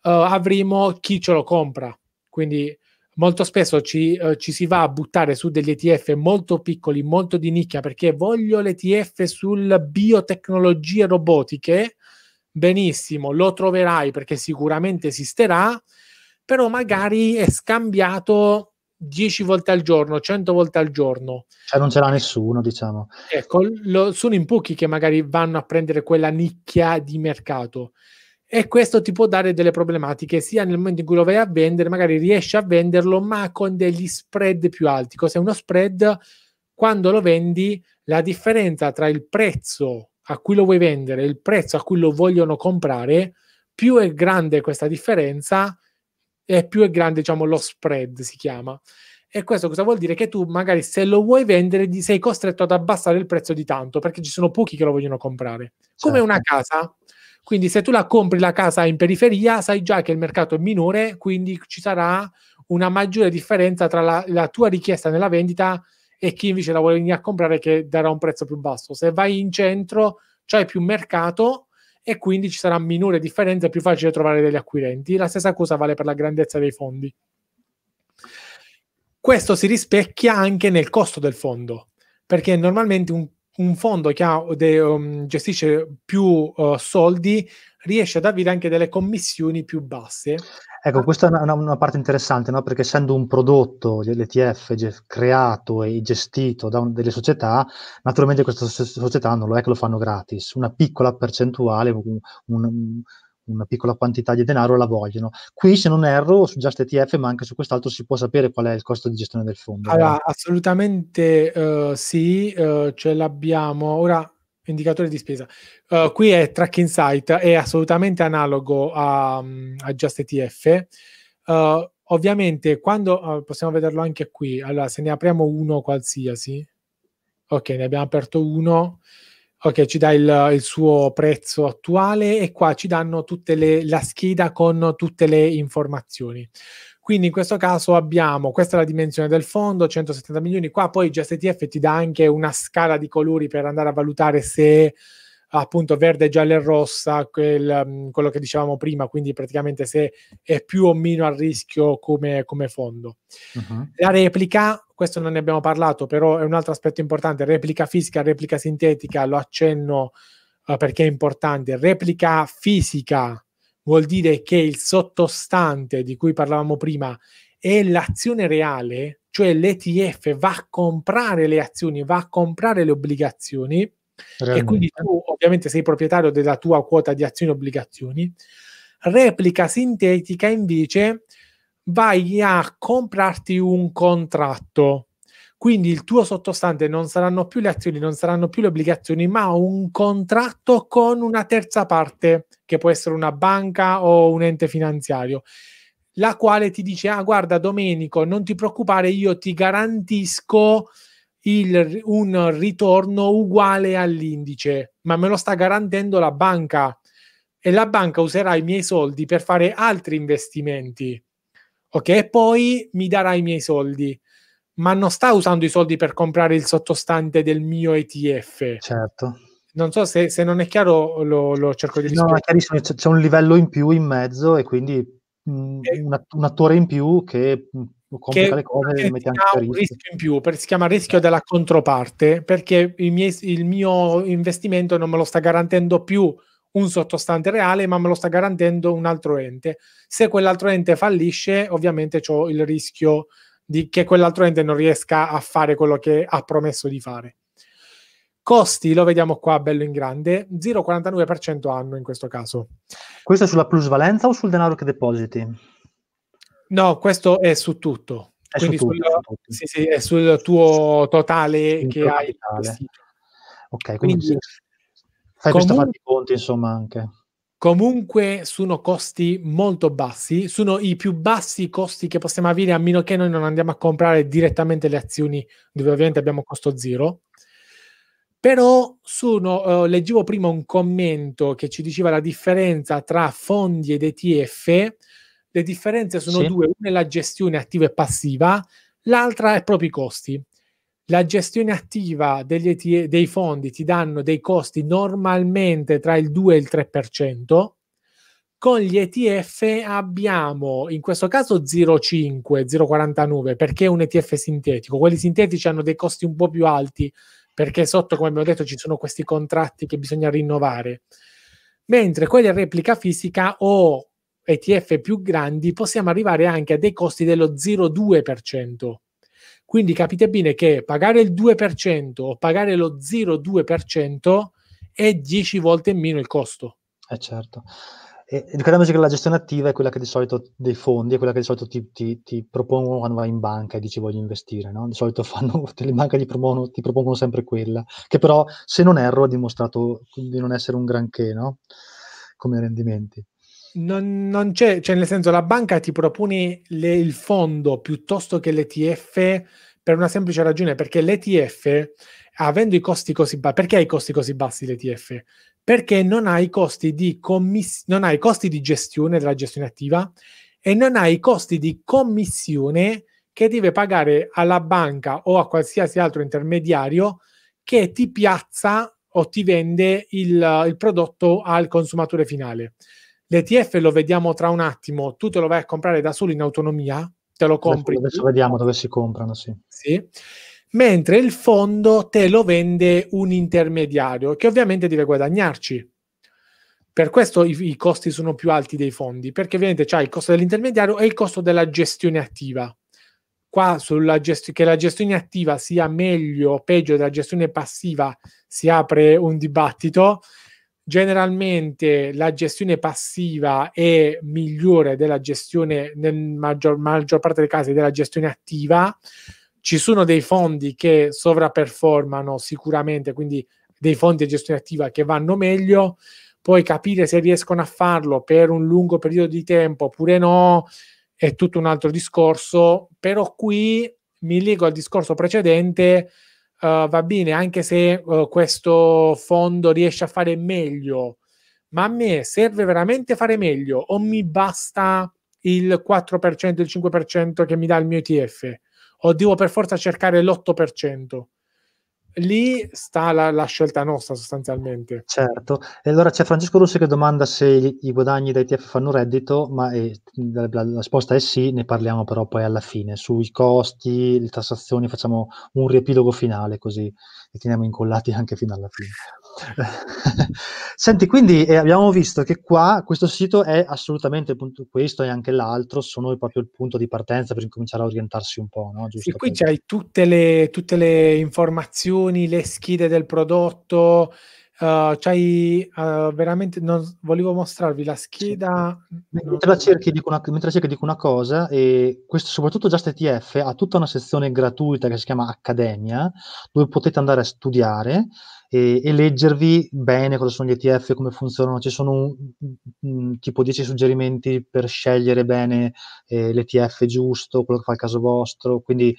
avremo chi ce lo compra. Quindi molto spesso ci, eh, ci, si va a buttare su degli ETF molto piccoli, molto di nicchia, perché voglio l'ETF sul biotecnologie robotiche benissimo, lo troverai perché sicuramente esisterà, però magari è scambiato 10 volte al giorno, 100 volte al giorno. Cioè non ce l'ha nessuno, diciamo. Ecco, lo, sono in pochi che magari vanno a prendere quella nicchia di mercato. E questo ti può dare delle problematiche, sia nel momento in cui lo vai a vendere, magari riesci a venderlo, ma con degli spread più alti. Cos'è uno spread? Quando lo vendi, la differenza tra il prezzo a cui lo vuoi vendere, il prezzo a cui lo vogliono comprare, più è grande questa differenza e più è grande, diciamo, lo spread si chiama. E questo cosa vuol dire? Che tu magari se lo vuoi vendere sei costretto ad abbassare il prezzo di tanto perché ci sono pochi che lo vogliono comprare. Come certo. una casa. Quindi se tu la compri la casa in periferia sai già che il mercato è minore, quindi ci sarà una maggiore differenza tra la, la tua richiesta nella vendita e chi invece la vuole venire a comprare che darà un prezzo più basso. Se vai in centro c'è più mercato e quindi ci sarà minore differenza, è più facile trovare degli acquirenti. La stessa cosa vale per la grandezza dei fondi. Questo si rispecchia anche nel costo del fondo, perché normalmente un un fondo che ha, de, um, gestisce più uh, soldi riesce ad avere anche delle commissioni più basse. Ecco, ah. questa è una, una parte interessante, no? perché essendo un prodotto, l'ETF, creato e gestito da un, delle società, naturalmente queste società non lo è che lo fanno gratis, una piccola percentuale, un, un, una piccola quantità di denaro la vogliono. Qui, se non erro, su Just ETF, ma anche su quest'altro si può sapere qual è il costo di gestione del fondo. Allora, assolutamente uh, sì, uh, ce l'abbiamo. Ora, indicatore di spesa. Uh, qui è Track Insight, è assolutamente analogo a, mm, a Just ETF. ovviamente, quando possiamo vederlo anche qui, allora se ne apriamo uno qualsiasi, ok, ne abbiamo aperto uno. Ok, ci dà il, il, suo prezzo attuale e qua ci danno le, la scheda con tutte le informazioni. Quindi in questo caso abbiamo, questa è la dimensione del fondo, 170 milioni, qua poi GSTF ti dà anche una scala di colori per andare a valutare se appunto verde, giallo e rossa, quel, mm, quello che dicevamo prima, quindi praticamente se è più o meno a rischio come, come fondo. Uh-huh. La replica, questo non ne abbiamo parlato, però è un altro aspetto importante, replica fisica, replica sintetica, lo accenno uh, perché è importante, replica fisica vuol dire che il sottostante di cui parlavamo prima è l'azione reale, cioè l'ETF va a comprare le azioni, va a comprare le obbligazioni Realmente. E quindi tu ovviamente sei proprietario della tua quota di azioni e obbligazioni. Replica sintetica invece vai a comprarti un contratto. Quindi il tuo sottostante non saranno più le azioni, non saranno più le obbligazioni, ma un contratto con una terza parte, che può essere una banca o un ente finanziario, la quale ti dice, ah guarda Domenico, non ti preoccupare, io ti garantisco il, un ritorno uguale all'indice, ma me lo sta garantendo la banca e la banca userà i miei soldi per fare altri investimenti. Ok, e poi mi darà i miei soldi, ma non sta usando i soldi per comprare il sottostante del mio ETF. Certo. Non so se, se non è chiaro, lo, lo cerco di rispondere. No, è chiarissimo, c'è, c'è un livello in più in mezzo e quindi mm, un, attore in più che mm, complica le cose e le mettiamo in rischio. un rischio in più, per, si chiama rischio della controparte, perché il mio, il mio investimento non me lo sta garantendo più un sottostante reale, ma me lo sta garantendo un altro ente. Se quell'altro ente fallisce, ovviamente ho il rischio di che quell'altro ente non riesca a fare quello che ha promesso di fare. Costi, lo vediamo qua bello in grande, 0,49% anno in questo caso. Questo è sulla plusvalenza o sul denaro che depositi? No, questo è su tutto. È, su tutto, sul, tutto. Sì, sì, è sul, tuo totale Il che hai. Totale. Ok, quindi, quindi fai comunque, questa conti, insomma, anche. Comunque sono costi molto bassi, sono i più bassi costi che possiamo avere a meno che noi non andiamo a comprare direttamente le azioni dove ovviamente abbiamo costo zero. Però sono, eh, leggevo prima un commento che ci diceva la differenza tra fondi ed ETF le differenze sono sì. due, una è la gestione attiva e passiva, l'altra è proprio i costi. La gestione attiva degli ETA, dei fondi ti danno dei costi normalmente tra il 2 e il 3%, con gli ETF abbiamo in questo caso 0,5, 0,49 perché è un ETF sintetico. Quelli sintetici hanno dei costi un po' più alti perché sotto, come abbiamo detto, ci sono questi contratti che bisogna rinnovare. Mentre quelli a replica fisica o ETF più grandi possiamo arrivare anche a dei costi dello 0,2%. Quindi capite bene che pagare il 2% o pagare lo 0,2% è 10 volte in meno il costo. Eh certo. E ricordiamoci che la gestione attiva è quella che di solito dei fondi, è quella che di solito ti, ti, ti propongono quando vai in banca e dici voglio investire, no? Di solito fanno, le banche ti propongono, ti propongono, sempre quella, che però se non erro ha dimostrato di non essere un granché, no? Come rendimenti non, non, c'è, cioè nel senso la banca ti propone le, il fondo piuttosto che l'ETF per una semplice ragione, perché l'ETF, avendo i costi così bassi, perché ha i costi così bassi l'ETF? Perché non ha i costi di, commiss- non ha i costi di gestione della gestione attiva e non ha i costi di commissione che deve pagare alla banca o a qualsiasi altro intermediario che ti piazza o ti vende il, il prodotto al consumatore finale. L'ETF lo vediamo tra un attimo, tu te lo vai a comprare da solo in autonomia, te lo compri. Adesso, adesso vediamo dove si comprano, sì. sì. Mentre il fondo te lo vende un intermediario che ovviamente deve guadagnarci. Per questo i, i costi sono più alti dei fondi, perché ovviamente c'è il costo dell'intermediario e il costo della gestione attiva. Qua gest- che la gestione attiva sia meglio o peggio della gestione passiva si apre un dibattito, generalmente la gestione passiva è migliore della gestione, nel maggior, maggior parte dei casi, della gestione attiva. Ci sono dei fondi che sovraperformano sicuramente, quindi dei fondi di gestione attiva che vanno meglio, poi capire se riescono a farlo per un lungo periodo di tempo oppure no è tutto un altro discorso, però qui mi leggo al discorso precedente, uh, va bene anche se uh, questo fondo riesce a fare meglio, ma a me serve veramente fare meglio o mi basta il 4%, il 5% che mi dà il mio ETF o devo per forza cercare l'8%? lì sta la, la, scelta nostra sostanzialmente. Certo, e allora c'è Francesco Russi che domanda se i guadagni da ETF fanno reddito, ma è, eh, la, la, risposta è sì, ne parliamo però poi alla fine, sui costi, le tassazioni, facciamo un riepilogo finale così li teniamo incollati anche fino alla fine. Senti, quindi eh, abbiamo visto che qua questo sito è assolutamente appunto, questo e anche l'altro sono proprio il punto di partenza per incominciare a orientarsi un po'. No? Giusto, qui c'hai tutte le, tutte le, informazioni, le schede del prodotto. Uh, c'hai uh, veramente non, volevo mostrarvi la scheda sì. mentre, la cerchi, dico una, mentre la cerchi dico una cosa e questo soprattutto JustETF ha tutta una sezione gratuita che si chiama Accademia dove potete andare a studiare e, e, leggervi bene cosa sono gli ETF, come funzionano. Ci sono un, tipo 10 suggerimenti per scegliere bene eh, l'ETF giusto, quello che fa il caso vostro. Quindi,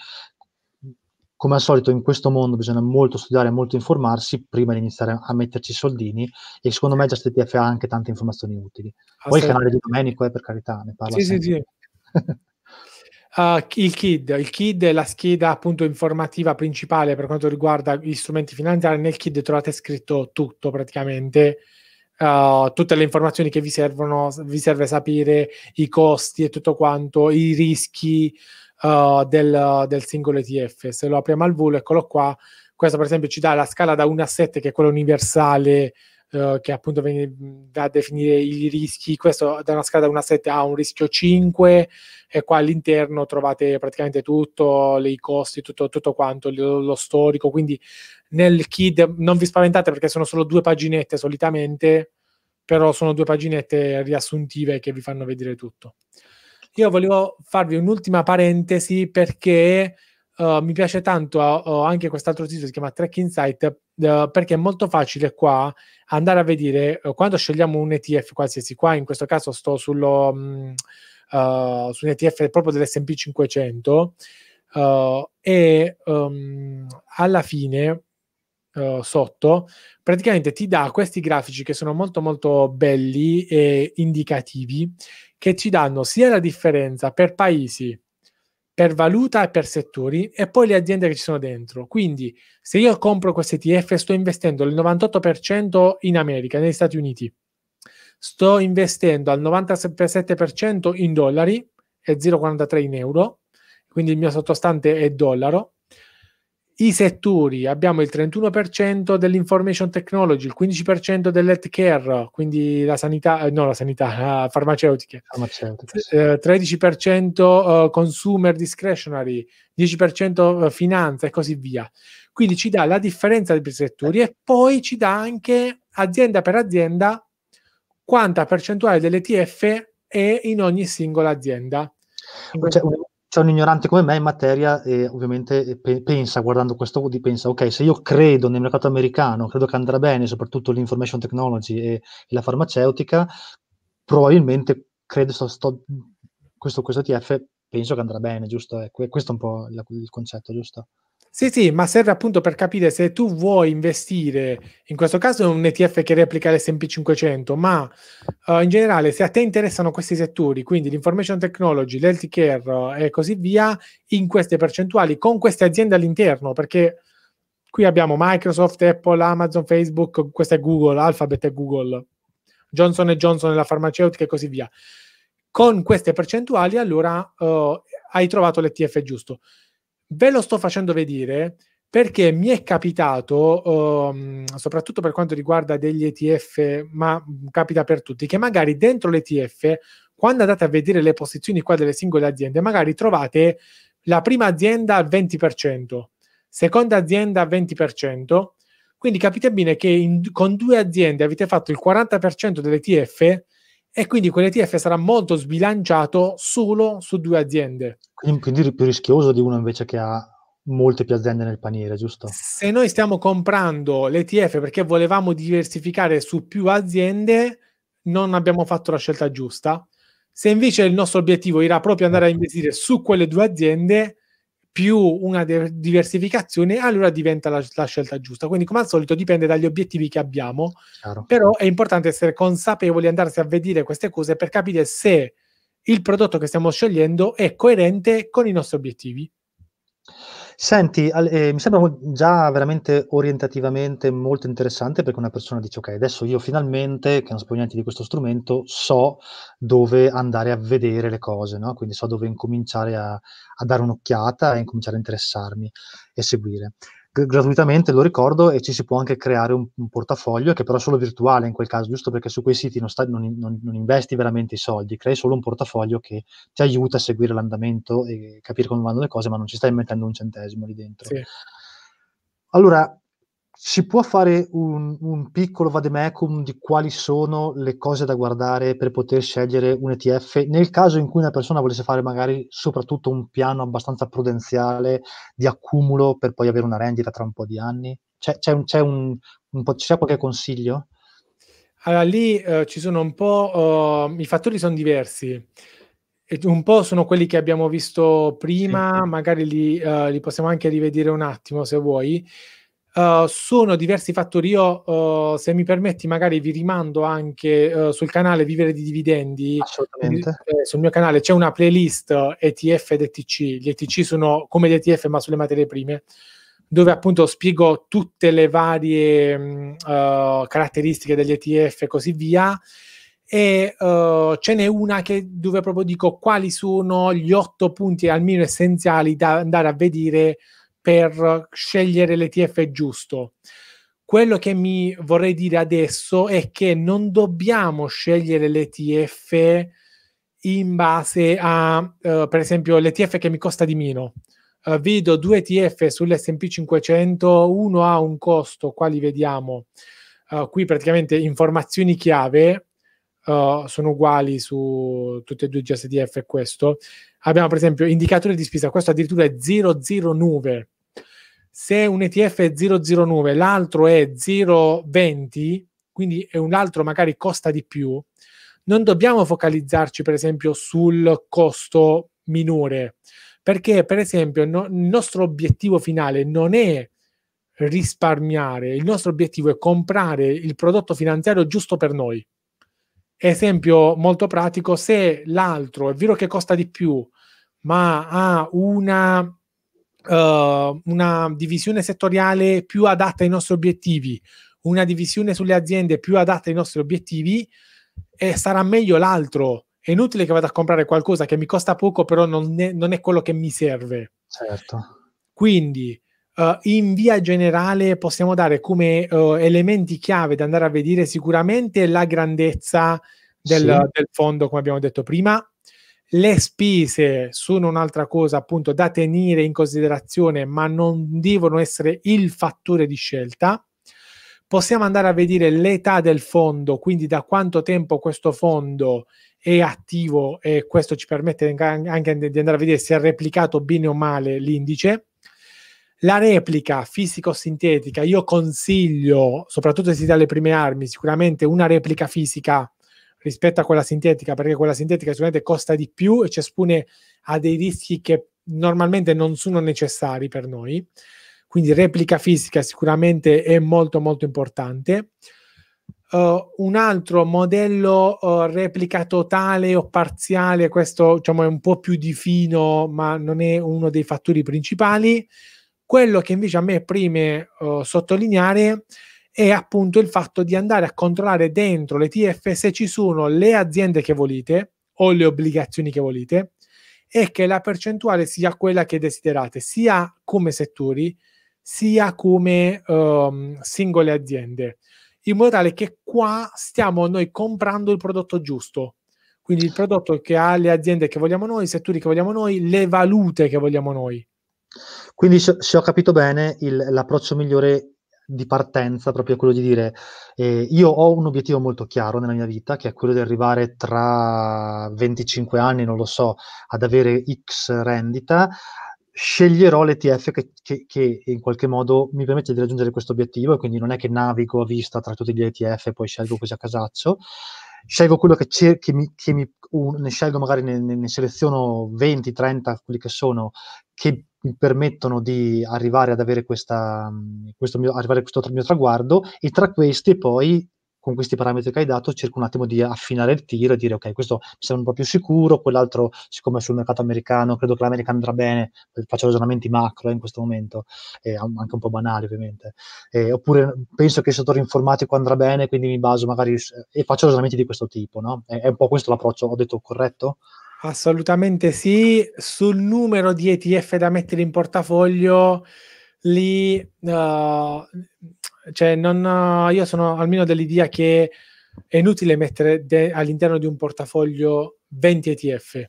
come al solito, in questo mondo bisogna molto studiare, molto informarsi prima di iniziare a metterci i soldini. E secondo me, già ETF ha anche tante informazioni utili. Poi il canale di Domenico, eh, per carità, ne parla. Sì, sempre. sì, sì. Uh, il KID. Il KID è la scheda appunto informativa principale per quanto riguarda gli strumenti finanziari. Nel KID trovate scritto tutto praticamente, uh, tutte le informazioni che vi servono, vi serve sapere i costi e tutto quanto, i rischi uh, del, del, singolo ETF. Se lo apriamo al volo, eccolo qua. Questo per esempio ci dà la scala da 1 a 7, che è quella universale eh, che appunto viene da definire i rischi, questo da una scala da 1 a 7 ha un rischio 5 e qua all'interno trovate praticamente tutto, i costi, tutto, tutto quanto, lo, lo, storico, quindi nel kid non vi spaventate perché sono solo due paginette solitamente, però sono due paginette riassuntive che vi fanno vedere tutto. Io volevo farvi un'ultima parentesi perché eh, mi piace tanto uh, anche quest'altro sito, si chiama Track Insight, uh, perché è molto facile qua andare a vedere quando scegliamo un ETF qualsiasi. Qua in questo caso sto sullo, um, su un ETF proprio dell'SP 500 e um, alla fine sotto praticamente ti dà questi grafici che sono molto molto belli e indicativi che ci danno sia la differenza per paesi per valuta e per settori e poi le aziende che ci sono dentro. Quindi se io compro questi ETF sto investendo il 98% in America, negli Stati Uniti, sto investendo al 97% in dollari e 0,43 in euro, quindi il mio sottostante è dollaro, i settori abbiamo il 31% dell'information technology, il 15% dell'health care, quindi la sanità, eh, no la sanità, la farmaceutica, eh, 13% eh, consumer discretionary, 10% eh, finanza e così via. Quindi ci dà la differenza dei settori e poi ci dà anche azienda per azienda quanta percentuale dell'ETF è in ogni singola azienda. Cioè, c'è un ignorante come me in materia e ovviamente pe- pensa, guardando questo pensa, ok, se io credo nel mercato americano, credo che andrà bene, soprattutto l'information technology e, e la farmaceutica, probabilmente credo sto, sto, questo, questo TF penso che andrà bene, giusto? Ecco, questo è un po' il, il concetto, giusto? Sì, sì, ma serve appunto per capire se tu vuoi investire, in questo caso è un ETF che replica l'S&P 500, ma uh, in generale se a te interessano questi settori, quindi l'information technology, l'healthcare eh, e così via, in queste percentuali, con queste aziende all'interno, perché qui abbiamo Microsoft, Apple, Amazon, Facebook, questa è Google, Alphabet è Google, Johnson Johnson e la farmaceutica e così via. Con queste percentuali allora uh, hai trovato l'ETF giusto ve lo sto facendo vedere perché mi è capitato, um, soprattutto per quanto riguarda degli ETF, ma capita per tutti, che magari dentro l'ETF, quando andate a vedere le posizioni qua delle singole aziende, magari trovate la prima azienda al 20%, seconda azienda al 20%, quindi capite bene che in, con due aziende avete fatto il 40% dell'ETF, e quindi quell'ETF sarà molto sbilanciato solo su due aziende. Quindi, quindi più rischioso di uno invece che ha molte più aziende nel paniere, giusto? Se noi stiamo comprando l'ETF perché volevamo diversificare su più aziende, non abbiamo fatto la scelta giusta. Se invece il nostro obiettivo era proprio andare a ecco. investire su quelle due aziende, più una de- diversificazione, allora diventa la, la, scelta giusta. Quindi, come al solito, dipende dagli obiettivi che abbiamo, Chiaro. però è importante essere consapevoli, andarsi a vedere queste cose per capire se il prodotto che stiamo scegliendo è coerente con i nostri obiettivi. Senti, al- eh, mi sembra già veramente orientativamente molto interessante perché una persona dice, ok, adesso io finalmente, che non sapevo niente di questo strumento, so dove andare a vedere le cose, no? quindi so dove incominciare a, a dare un'occhiata e incominciare a interessarmi e seguire gratuitamente, lo ricordo, e ci si può anche creare un, un, portafoglio che però è solo virtuale in quel caso, giusto perché su quei siti non, sta, non, non, non, investi veramente i soldi, crei solo un portafoglio che ti aiuta a seguire l'andamento e capire come vanno le cose, ma non ci stai mettendo un centesimo lì dentro. Sì. Allora, si può fare un, un piccolo vademecum di quali sono le cose da guardare per poter scegliere un ETF nel caso in cui una persona volesse fare magari soprattutto un piano abbastanza prudenziale di accumulo per poi avere una rendita tra un po' di anni? C'è, c'è, un, c'è, un, c'è qualche consiglio? Allora lì eh, ci sono un po', uh, i fattori sono diversi un po' sono quelli che abbiamo visto prima, magari li, uh, li, possiamo anche rivedere un attimo se vuoi. Eh, sono diversi fattori. Io, uh, se mi permetti, magari vi rimando anche uh, sul canale Vivere di Dividendi. Assolutamente. Eh, sul mio canale c'è una playlist ETF ed ETC. Gli ETC sono come gli ETF, ma sulle materie prime, dove appunto spiego tutte le varie mh, mm, caratteristiche degli ETF e così via e uh, ce n'è una che, dove proprio dico quali sono gli otto punti almeno essenziali da andare a vedere per scegliere l'ETF giusto. Quello che mi vorrei dire adesso è che non dobbiamo scegliere l'ETF in base a, uh, per esempio, l'ETF che mi costa di meno. Uh, vedo due ETF sull'SP 500, uno ha un costo, quali vediamo, uh, qui praticamente informazioni chiave sono uguali su tutti e due i GSDF e questo. Abbiamo per esempio indicatore di spesa, questo addirittura è 009 se un ETF è 009, l'altro è 020, quindi è un altro magari costa di più, non dobbiamo focalizzarci per esempio sul costo minore, perché per esempio no, il nostro obiettivo finale non è risparmiare, il nostro obiettivo è comprare il prodotto finanziario giusto per noi. Esempio molto pratico, se l'altro è vero che costa di più, ma ha una uh, una divisione settoriale più adatta ai nostri obiettivi, una divisione sulle aziende più adatta ai nostri obiettivi, e sarà meglio l'altro. È inutile che vada a comprare qualcosa che mi costa poco, però non è, non è quello che mi serve. Certo. Quindi, uh, in via generale, possiamo dare come uh, elementi chiave da andare a vedere sicuramente la grandezza del, sì. del fondo, come abbiamo detto prima, le spese sono un'altra cosa appunto da tenere in considerazione, ma non devono essere il fattore di scelta. Possiamo andare a vedere l'età del fondo, quindi da quanto tempo questo fondo è attivo e questo ci permette anche di andare a vedere se ha replicato bene o male l'indice. La replica fisico-sintetica, io consiglio, soprattutto se si dà le prime armi, sicuramente una replica fisica rispetto a quella sintetica, perché quella sintetica sicuramente costa di più e ci espone a dei rischi che normalmente non sono necessari per noi. Quindi replica fisica sicuramente è molto molto importante. Uh, un altro modello uh, replica totale o parziale, questo diciamo, è un po' più di fino, ma non è uno dei fattori principali. Quello che invece a me prime uh, sottolineare è appunto il fatto di andare a controllare dentro le TF se ci sono le aziende che volete o le obbligazioni che volete e che la percentuale sia quella che desiderate, sia come settori, sia come um, singole aziende, in modo tale che qua stiamo noi comprando il prodotto giusto. Quindi il prodotto che ha le aziende che vogliamo noi, i settori che vogliamo noi, le valute che vogliamo noi. Quindi se ho capito bene, il, l'approccio migliore di partenza proprio quello di dire eh, io ho un obiettivo molto chiaro nella mia vita che è quello di arrivare tra 25 anni, non lo so, ad avere X rendita, sceglierò l'ETF che, che, che in qualche modo mi permette di raggiungere questo obiettivo e quindi non è che navigo a vista tra tutti gli ETF e poi scelgo così a casaccio, scelgo quello che, cer- che, mi, che mi, un, ne scelgo magari ne, ne seleziono 20, 30, quelli che sono, che mi permettono di arrivare ad avere questa, mm, questo, mio, arrivare a questo mio traguardo e tra questi poi con questi parametri che hai dato cerco un attimo di affinare il tiro e dire ok questo mi sembra un po' più sicuro, quell'altro siccome sul mercato americano credo che l'America andrà bene, faccio ragionamenti macro eh, in questo momento, eh, anche un po' banali ovviamente, eh, oppure penso che il settore informatico andrà bene quindi mi baso magari e faccio ragionamenti di questo tipo, no? è, è un po' questo l'approccio, ho detto corretto? Assolutamente sì. Sul numero di ETF da mettere in portafoglio, lì, uh, cioè non, uh, io sono almeno dell'idea che è inutile mettere de- all'interno di un portafoglio 20 ETF.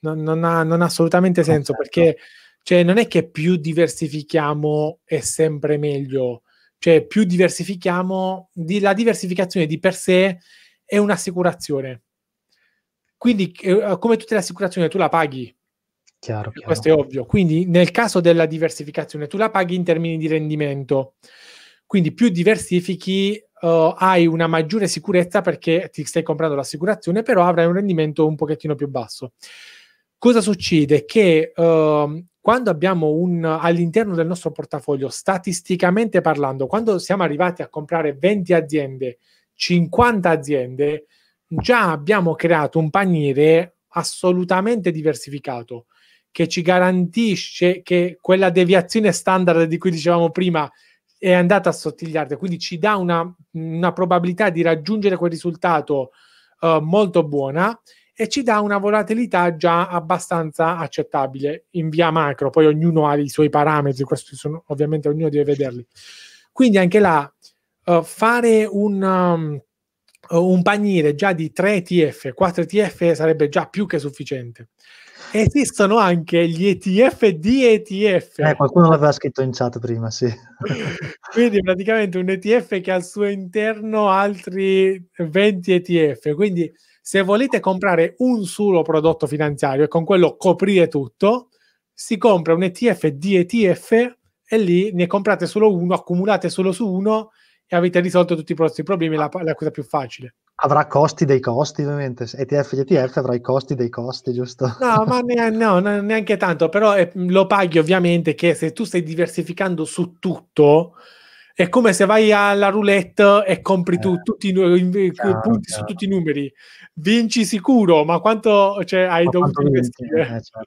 Non, non, ha, non ha, assolutamente ah, senso certo. perché cioè, non è che più diversifichiamo è sempre meglio. Cioè, più diversifichiamo, di, la diversificazione di per sé è un'assicurazione quindi, eh, come tutte le assicurazioni, tu la paghi. Chiaro, eh, chiaro. Questo è ovvio. Quindi, nel caso della diversificazione, tu la paghi in termini di rendimento. Quindi, più diversifichi, Uh, hai una maggiore sicurezza perché ti stai comprando l'assicurazione, però avrai un rendimento un pochettino più basso. Cosa succede? Che uh, quando abbiamo un, all'interno del nostro portafoglio, statisticamente parlando, quando siamo arrivati a comprare 20 aziende, 50 aziende, già abbiamo creato un paniere assolutamente diversificato che ci garantisce che quella deviazione standard di cui dicevamo prima è andata a sottigliare, quindi ci dà una, una, probabilità di raggiungere quel risultato uh, molto buona e ci dà una volatilità già abbastanza accettabile in via macro, poi ognuno ha i suoi parametri, questi sono ovviamente ognuno deve vederli. Quindi anche là uh, fare un um, un paniere già di 3 ETF, 4 ETF sarebbe già più che sufficiente. Esistono anche gli ETF di ETF. Eh, qualcuno l'aveva scritto in chat prima, sì. quindi praticamente un ETF che ha al suo interno altri 20 ETF. Quindi se volete comprare un solo prodotto finanziario e con quello coprire tutto, si compra un ETF di ETF e lì ne comprate solo uno, accumulate solo su uno e avete risolto tutti i vostri problemi, la, la cosa più facile. Avrà costi dei costi, ovviamente. ETF di ETF avrà i costi dei costi, giusto? No, ma neanche, no, neanche tanto, però eh, lo paghi ovviamente che se tu stai diversificando su tutto, è come se vai alla roulette e compri tu eh, tutti i punti chiaro. su tutti i numeri. Vinci sicuro, ma quanto cioè, hai ma dovuto investire? Eh, certo.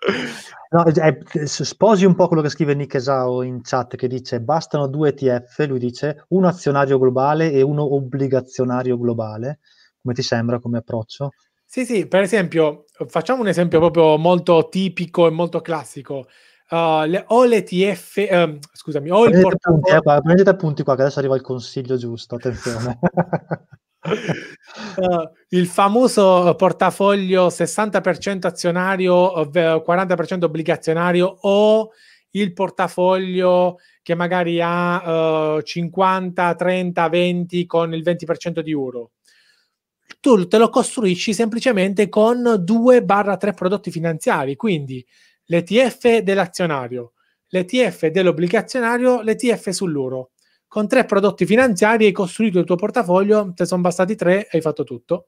no, eh, cioè, eh, sposi un po' quello che scrive Nick Esao in chat che dice bastano due ETF, lui dice uno azionario globale e uno obbligazionario globale. Come ti sembra come approccio? Sì, sì, per esempio, facciamo un esempio proprio molto tipico e molto classico. Uh, le, o l'ETF, um, ehm, scusami, o prendete il portafoglio. Appunti, eh, prendete appunti qua, che adesso arriva il consiglio giusto. Attenzione. uh, il famoso portafoglio 60% azionario, 40% obbligazionario o il portafoglio che magari ha uh, 50, 30, 20 con il 20% di euro. Tu te lo costruisci semplicemente con 2-3 prodotti finanziari, quindi l'ETF dell'azionario, l'ETF dell'obbligazionario, l'ETF sull'oro. Con tre prodotti finanziari hai costruito il tuo portafoglio, te sono bastati tre, hai fatto tutto.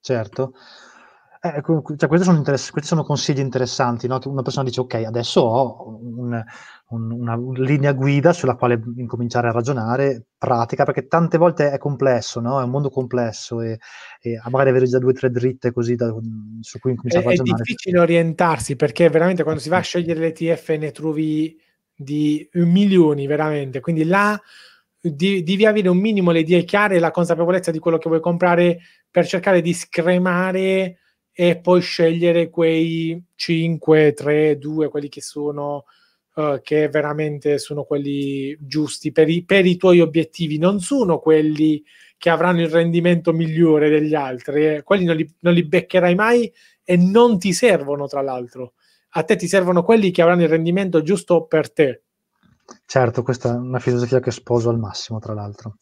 Certo. Eh, ecco, cioè, questi, sono interess- questi, sono consigli interessanti, no? una persona dice ok, adesso ho un, un, una linea guida sulla quale incominciare a ragionare, pratica, perché tante volte è complesso, no? è un mondo complesso e, e magari avere già due o tre dritte così da, mm, su cui incominciare è, a ragionare. È difficile orientarsi perché veramente quando si va a mm. scegliere l'ETF ne trovi di milioni veramente, quindi là di, devi avere un minimo le idee chiare e la consapevolezza di quello che vuoi comprare per cercare di scremare e poi scegliere quei 5, 3, 2, quelli che sono eh, che veramente sono quelli giusti per i, per i, tuoi obiettivi, non sono quelli che avranno il rendimento migliore degli altri, eh. quelli non li, non li beccherai mai e non ti servono tra l'altro. A te ti servono quelli che avranno il rendimento giusto per te Certo, questa è una filosofia che sposo al massimo, tra l'altro.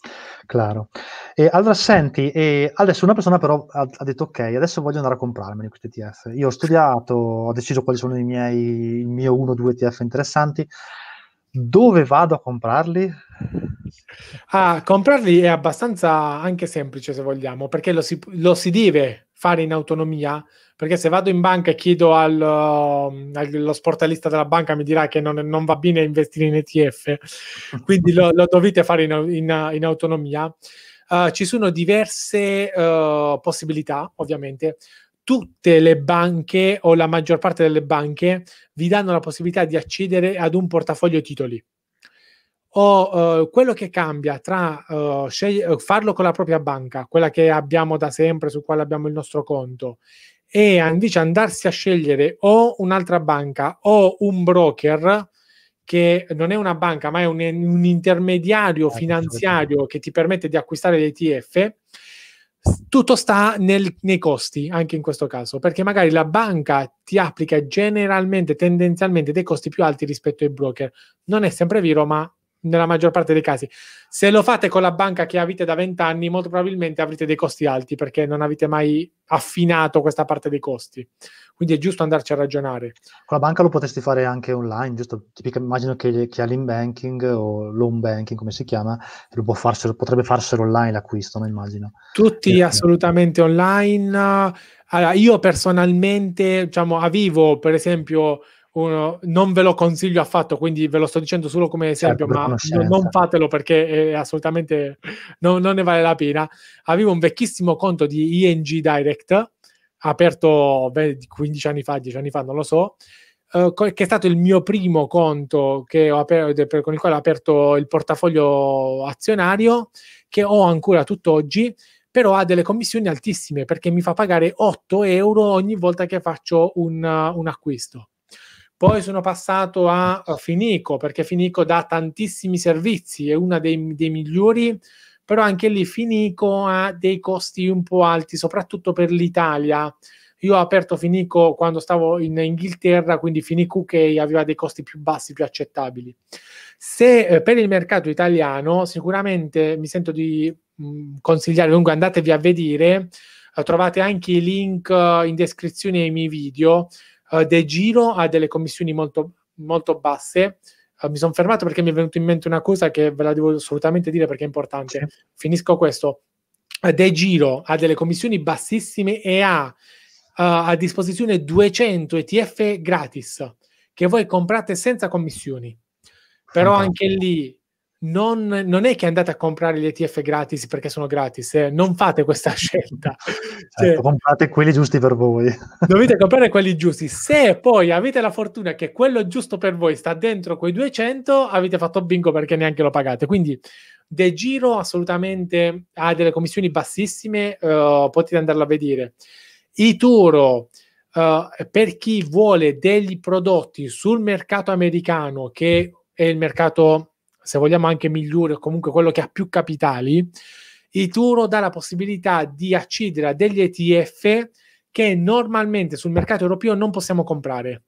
Claro. E allora, senti, e adesso una persona però ha, ha, detto ok, adesso voglio andare a comprarmene questi ETF. Io ho studiato, ho deciso quali sono i miei, il mio 1-2 ETF interessanti. Dove vado a comprarli? Ah, comprarli è abbastanza anche semplice, se vogliamo, perché lo si, lo si deve fare in autonomia perché se vado in banca e chiedo al, allo sportalista della banca mi dirà che non, non va bene investire in ETF, quindi lo, lo dovete fare in, in, in autonomia. Uh, ci sono diverse uh, possibilità, ovviamente. Tutte le banche o la maggior parte delle banche vi danno la possibilità di accedere ad un portafoglio titoli o uh, quello che cambia tra uh, scegli- eh, farlo con la propria banca, quella che abbiamo da sempre, su quale abbiamo il nostro conto, e invece andarsi a scegliere o un'altra banca o un broker che non è una banca ma è un, un intermediario ah, finanziario che ti permette di acquistare dei ETF, tutto sta nel, nei costi anche in questo caso, perché magari la banca ti applica generalmente, tendenzialmente dei costi più alti rispetto ai broker. Non è sempre vero, ma nella maggior parte dei casi. Se lo fate con la banca che avete da 20 anni, molto probabilmente avrete dei costi alti perché non avete mai affinato questa parte dei costi. Quindi è giusto andarci a ragionare. Con la banca lo potresti fare anche online, giusto? Tipica, immagino che chi ha l'inbanking o l'home banking, come si chiama, farselo, potrebbe farselo online l'acquisto, no? immagino. Tutti e eh, eh. assolutamente quindi. online. Allora, io personalmente diciamo, avevo, per esempio, uno, non ve lo consiglio affatto, quindi ve lo sto dicendo solo come certo, esempio, certo, ma non fatelo perché assolutamente no, non ne vale la pena. Avevo un vecchissimo conto di ING Direct, aperto 15 anni fa, 10 anni fa, non lo so, eh, che è stato il mio primo conto aperto, con il quale ho aperto il portafoglio azionario, che ho ancora tutt'oggi, però ha delle commissioni altissime perché mi fa pagare 8 euro ogni volta che faccio un, un acquisto poi sono passato a, Finico, perché Finico dà tantissimi servizi, è uno dei, dei migliori però anche lì Finico ha dei costi un po' alti, soprattutto per l'Italia. Io ho aperto Finico quando stavo in Inghilterra, quindi Finico UK aveva dei costi più bassi, più accettabili. Se eh, per il mercato italiano, sicuramente mi sento di mh, mm, consigliare, comunque andatevi a vedere, eh, trovate anche i link eh, in descrizione ai miei video eh, De Giro ha delle commissioni molto, molto basse. Uh, mi sono fermato perché mi è venuta in mente una cosa che ve la devo assolutamente dire perché è importante. Sì. Finisco questo. Eh, De Giro ha delle commissioni bassissime e ha a disposizione 200 ETF gratis che voi comprate senza commissioni. Però anche lì non, non, è che andate a comprare gli ETF gratis perché sono gratis, eh? non fate questa scelta. Certo, cioè, ecco, comprate quelli giusti per voi. dovete comprare quelli giusti. Se poi avete la fortuna che quello giusto per voi sta dentro quei 200, avete fatto bingo perché neanche lo pagate. Quindi De Giro assolutamente ha delle commissioni bassissime, uh, potete andarlo a vedere. Ituro, uh, per chi vuole degli prodotti sul mercato americano, che è il mercato se vogliamo anche migliore o comunque quello che ha più capitali, Ituro dà la possibilità di accedere a degli ETF che normalmente sul mercato europeo non possiamo comprare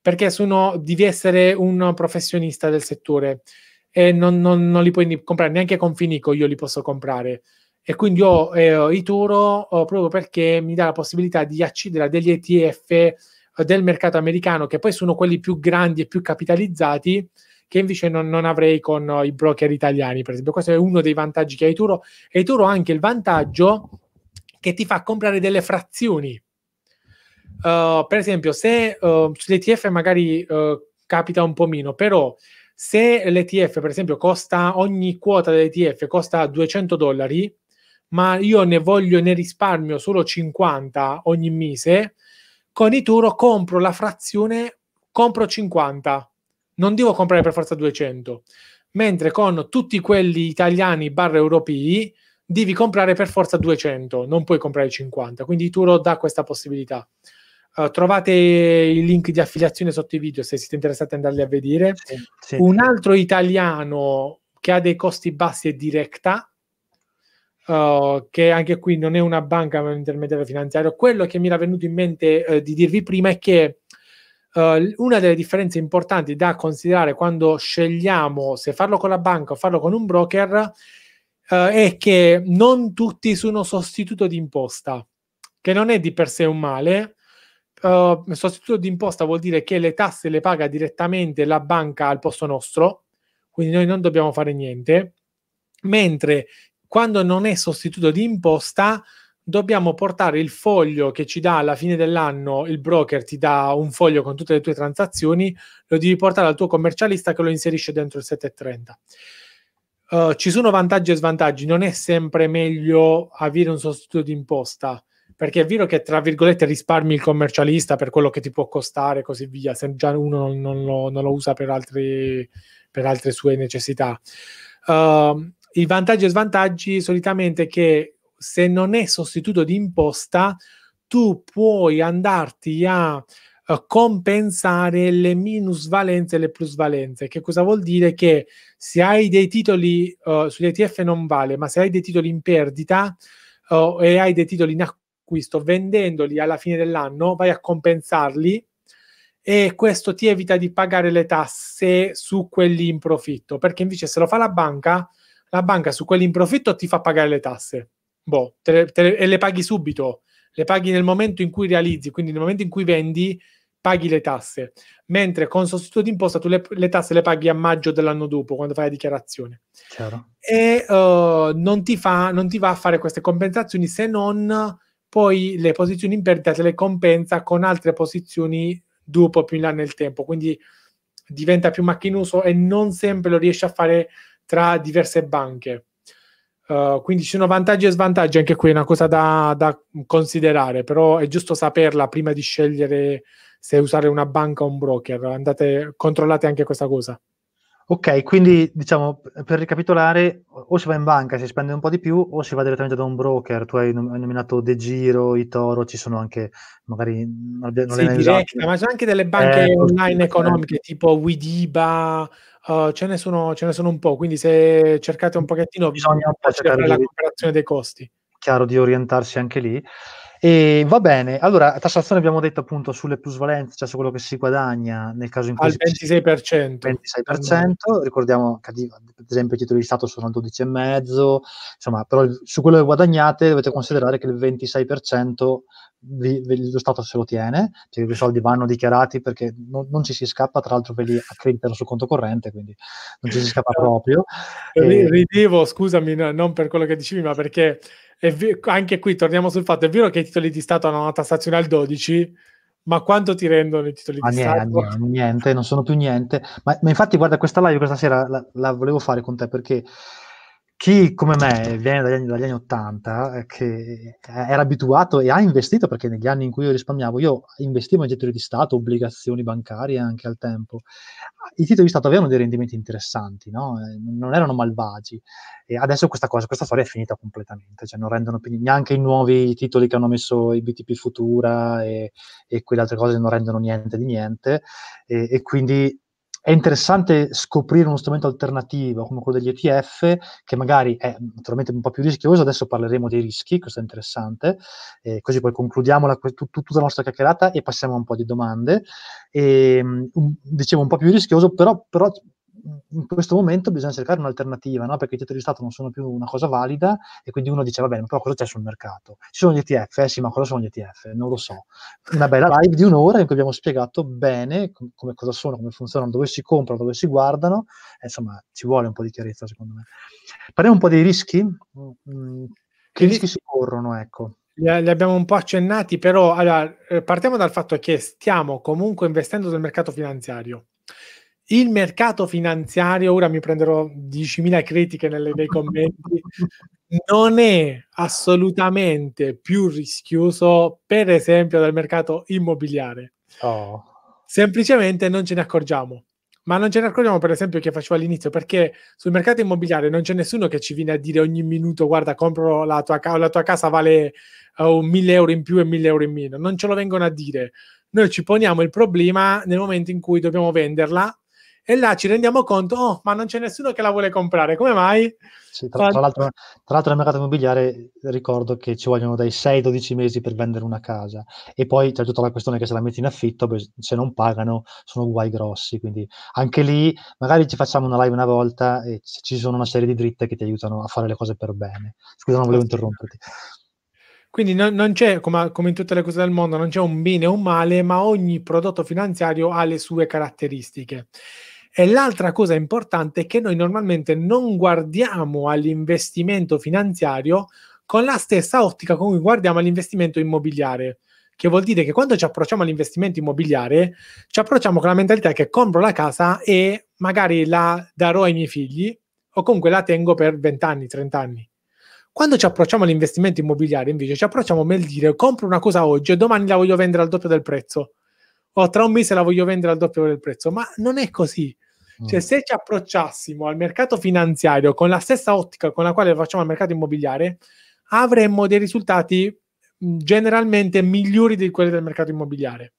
perché sono, devi essere un professionista del settore e non, non, non li puoi comprare neanche con Finico io li posso comprare e quindi ho eh, Ituro oh, proprio perché mi dà la possibilità di accedere a degli ETF eh, del mercato americano che poi sono quelli più grandi e più capitalizzati che invece non, non avrei con eh, i broker italiani, per esempio. Questo è uno dei vantaggi che hai Ituro. E Ituro ha anche il vantaggio che ti fa comprare delle frazioni. Uh, per esempio, se uh, eh, sull'ETF magari uh, capita un po' meno, però se l'ETF, per esempio, costa ogni quota dell'ETF costa 200 dollari, ma io ne voglio, ne risparmio solo 50 ogni mese, con i Turo compro la frazione, compro 50 non devo comprare per forza 200, mentre con tutti quelli italiani barra europei devi comprare per forza 200, non puoi comprare 50, quindi Turo dà questa possibilità. Uh, trovate il link di affiliazione sotto i video se siete interessati ad andarli a vedere. Sì, sì. Un altro italiano che ha dei costi bassi è Directa, Uh, che anche qui non è una banca, ma è un intermediario finanziario. Quello che mi era venuto in mente uh, di dirvi prima è che Uh, una delle differenze importanti da considerare quando scegliamo se farlo con la banca o farlo con un broker uh, è che non tutti sono sostituto di imposta, che non è di per sé un male. Uh, sostituto di imposta vuol dire che le tasse le paga direttamente la banca al posto nostro, quindi noi non dobbiamo fare niente, mentre quando non è sostituto di imposta dobbiamo portare il foglio che ci dà alla fine dell'anno, il broker ti dà un foglio con tutte le tue transazioni, lo devi portare al tuo commercialista che lo inserisce dentro il 730. Uh, eh, ci sono vantaggi e svantaggi, non è sempre meglio avere un sostituto d'imposta, perché è vero che tra virgolette risparmi il commercialista per quello che ti può costare e così via, se già uno non, non, lo, non lo, usa per, altri, per, altre sue necessità. Uh, I vantaggi e svantaggi solitamente è che se non è sostituto di imposta, tu puoi andarti a eh, compensare le minusvalenze e le plusvalenze. Che cosa vuol dire? Che se hai dei titoli uh, sugli ETF non vale, ma se hai dei titoli in perdita uh, e hai dei titoli in acquisto, vendendoli alla fine dell'anno vai a compensarli e questo ti evita di pagare le tasse su quelli in profitto, perché invece se lo fa la banca, la banca su quelli in profitto ti fa pagare le tasse boh, te le, te e le paghi subito, le paghi nel momento in cui realizzi, quindi nel momento in cui vendi paghi le tasse, mentre con sostituto d'imposta tu le, le tasse le paghi a maggio dell'anno dopo, quando fai la dichiarazione. Chiaro. E uh, non, ti fa, non ti va a fare queste compensazioni se non poi le posizioni in perdita te le compensa con altre posizioni dopo più in là nel tempo, quindi diventa più macchinoso e non sempre lo riesci a fare tra diverse banche. Eh, quindi ci sono vantaggi e svantaggi, anche qui è una cosa da, da, considerare, però è giusto saperla prima di scegliere se usare una banca o un broker. Andate, controllate anche questa cosa. Ok, quindi diciamo per ricapitolare, o si va in banca e si spende un po' di più, o si va direttamente da un broker. Tu hai nominato De Giro, i Toro, ci sono anche magari non sì, diretta, ma c'è anche delle banche eh, online economiche tipo Widiba Uhm, ce, ne sono, ce, ne sono, un po', quindi se cercate un pochettino bisogna un po cercare la comparazione dei costi. Chiaro di orientarsi anche lì. E va bene, allora tassazione abbiamo detto appunto sulle plusvalenze, cioè su quello che si guadagna nel caso in cui... Al 26%. 26%, ricordiamo che ad esempio i titoli di Stato sono al 12,5%, insomma, però su quello che guadagnate dovete considerare che il 26% vi, vi, lo Stato se lo tiene, cioè i soldi vanno dichiarati perché non, non, ci si scappa, tra l'altro ve li accreditano sul conto corrente, quindi non ci si scappa proprio. E... Ridevo, scusami, non per quello che dicevi, ma perché vi- anche qui torniamo sul fatto, è vero che i titoli di Stato hanno una tassazione al 12%, ma quanto ti rendono i titoli ma di niente, Stato? Niente, non sono più niente. Ma, ma infatti, guarda, questa live questa sera la, la volevo fare con te perché chi come me viene dagli anni, dagli anni 80, eh, che era abituato e ha investito, perché negli anni in cui io risparmiavo, io investivo in titoli di Stato, obbligazioni bancarie anche al tempo, i titoli di Stato avevano dei rendimenti interessanti, no? Eh, non erano malvagi. E adesso questa cosa, questa storia è finita completamente, cioè non rendono più neanche i nuovi titoli che hanno messo i BTP Futura e, e quelle altre cose non rendono niente di niente, e, e quindi è interessante scoprire uno strumento alternativo come quello degli ETF, che magari è naturalmente un po' più rischioso, adesso parleremo dei rischi, questo è interessante, eh, così poi concludiamo la, tut, tutta la nostra chiacchierata e passiamo a un po' di domande. E, ehm, dicevo un po' più rischioso, però, però in questo momento bisogna cercare un'alternativa, no? perché i titoli di Stato non sono più una cosa valida e quindi uno dice, va bene, però cosa c'è sul mercato? Ci sono gli ETF? Eh, sì, ma cosa sono gli ETF? Non lo so. Una bella live di un'ora in cui abbiamo spiegato bene come, cosa sono, come funzionano, dove si comprano, dove si guardano, eh, insomma ci vuole un po' di chiarezza secondo me. Parliamo un po' dei rischi, mm, mm che rischi si corrono, ecco li abbiamo un po' accennati, però allora, eh, partiamo dal fatto che stiamo comunque investendo nel mercato finanziario il mercato finanziario, ora mi prenderò 10.000 critiche nelle, nei commenti, non è assolutamente più rischioso, per esempio, del mercato immobiliare. Oh. Semplicemente non ce ne accorgiamo. Ma non ce ne accorgiamo, per esempio, che facevo all'inizio, perché sul mercato immobiliare non c'è nessuno che ci viene a dire ogni minuto, guarda, compro la tua, ca- la tua casa, vale uh, eh, 1.000 euro in più e 1.000 euro in meno. Non ce lo vengono a dire. Noi ci poniamo il problema nel momento in cui dobbiamo venderla e là ci rendiamo conto, oh, ma non c'è nessuno che la vuole comprare, come mai? Sì, tra, tra, l'altro, tra, l'altro, nel mercato immobiliare ricordo che ci vogliono dai 6-12 mesi per vendere una casa e poi c'è tutta la questione che se la metti in affitto, se non pagano sono guai grossi, quindi anche lì magari ci facciamo una live una volta e ci sono una serie di dritte che ti aiutano a fare le cose per bene. Scusa, non volevo interromperti. Quindi non, non c'è, come, come, in tutte le cose del mondo, non c'è un bene o un male, ma ogni prodotto finanziario ha le sue caratteristiche. E l'altra cosa importante è che noi normalmente non guardiamo all'investimento finanziario con la stessa ottica con cui guardiamo all'investimento immobiliare che vuol dire che quando ci approcciamo all'investimento immobiliare, ci approcciamo con la mentalità che compro la casa e magari la darò ai miei figli o comunque la tengo per 20 anni, 30 anni. Quando ci approcciamo all'investimento immobiliare, invece, ci approcciamo nel dire compro una cosa oggi e domani la voglio vendere al doppio del prezzo o tra un mese la voglio vendere al doppio del prezzo, ma non è così. Mm. Cioè, se ci approcciassimo al mercato finanziario con la stessa ottica con la quale facciamo al mercato immobiliare, avremmo dei risultati mm, generalmente migliori di quelli del mercato immobiliare.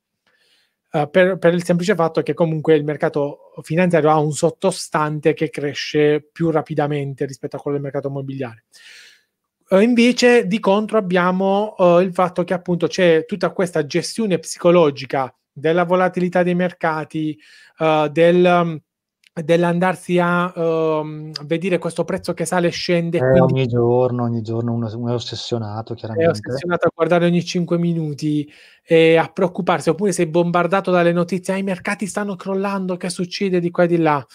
Uh, per, per, il semplice fatto che comunque il mercato finanziario ha un sottostante che cresce più rapidamente rispetto a quello del mercato immobiliare. Uh, invece, di contro, abbiamo uh, il fatto che appunto c'è tutta questa gestione psicologica della volatilità dei mercati, del mm, dell'andarsi a um, vedere questo prezzo che sale e scende. Eh, Ogni giorno, ogni giorno uno, uno, è ossessionato, chiaramente. È ossessionato a guardare ogni 5 minuti e a preoccuparsi, oppure sei bombardato dalle notizie, ah, i mercati stanno crollando, che succede di qua e di là.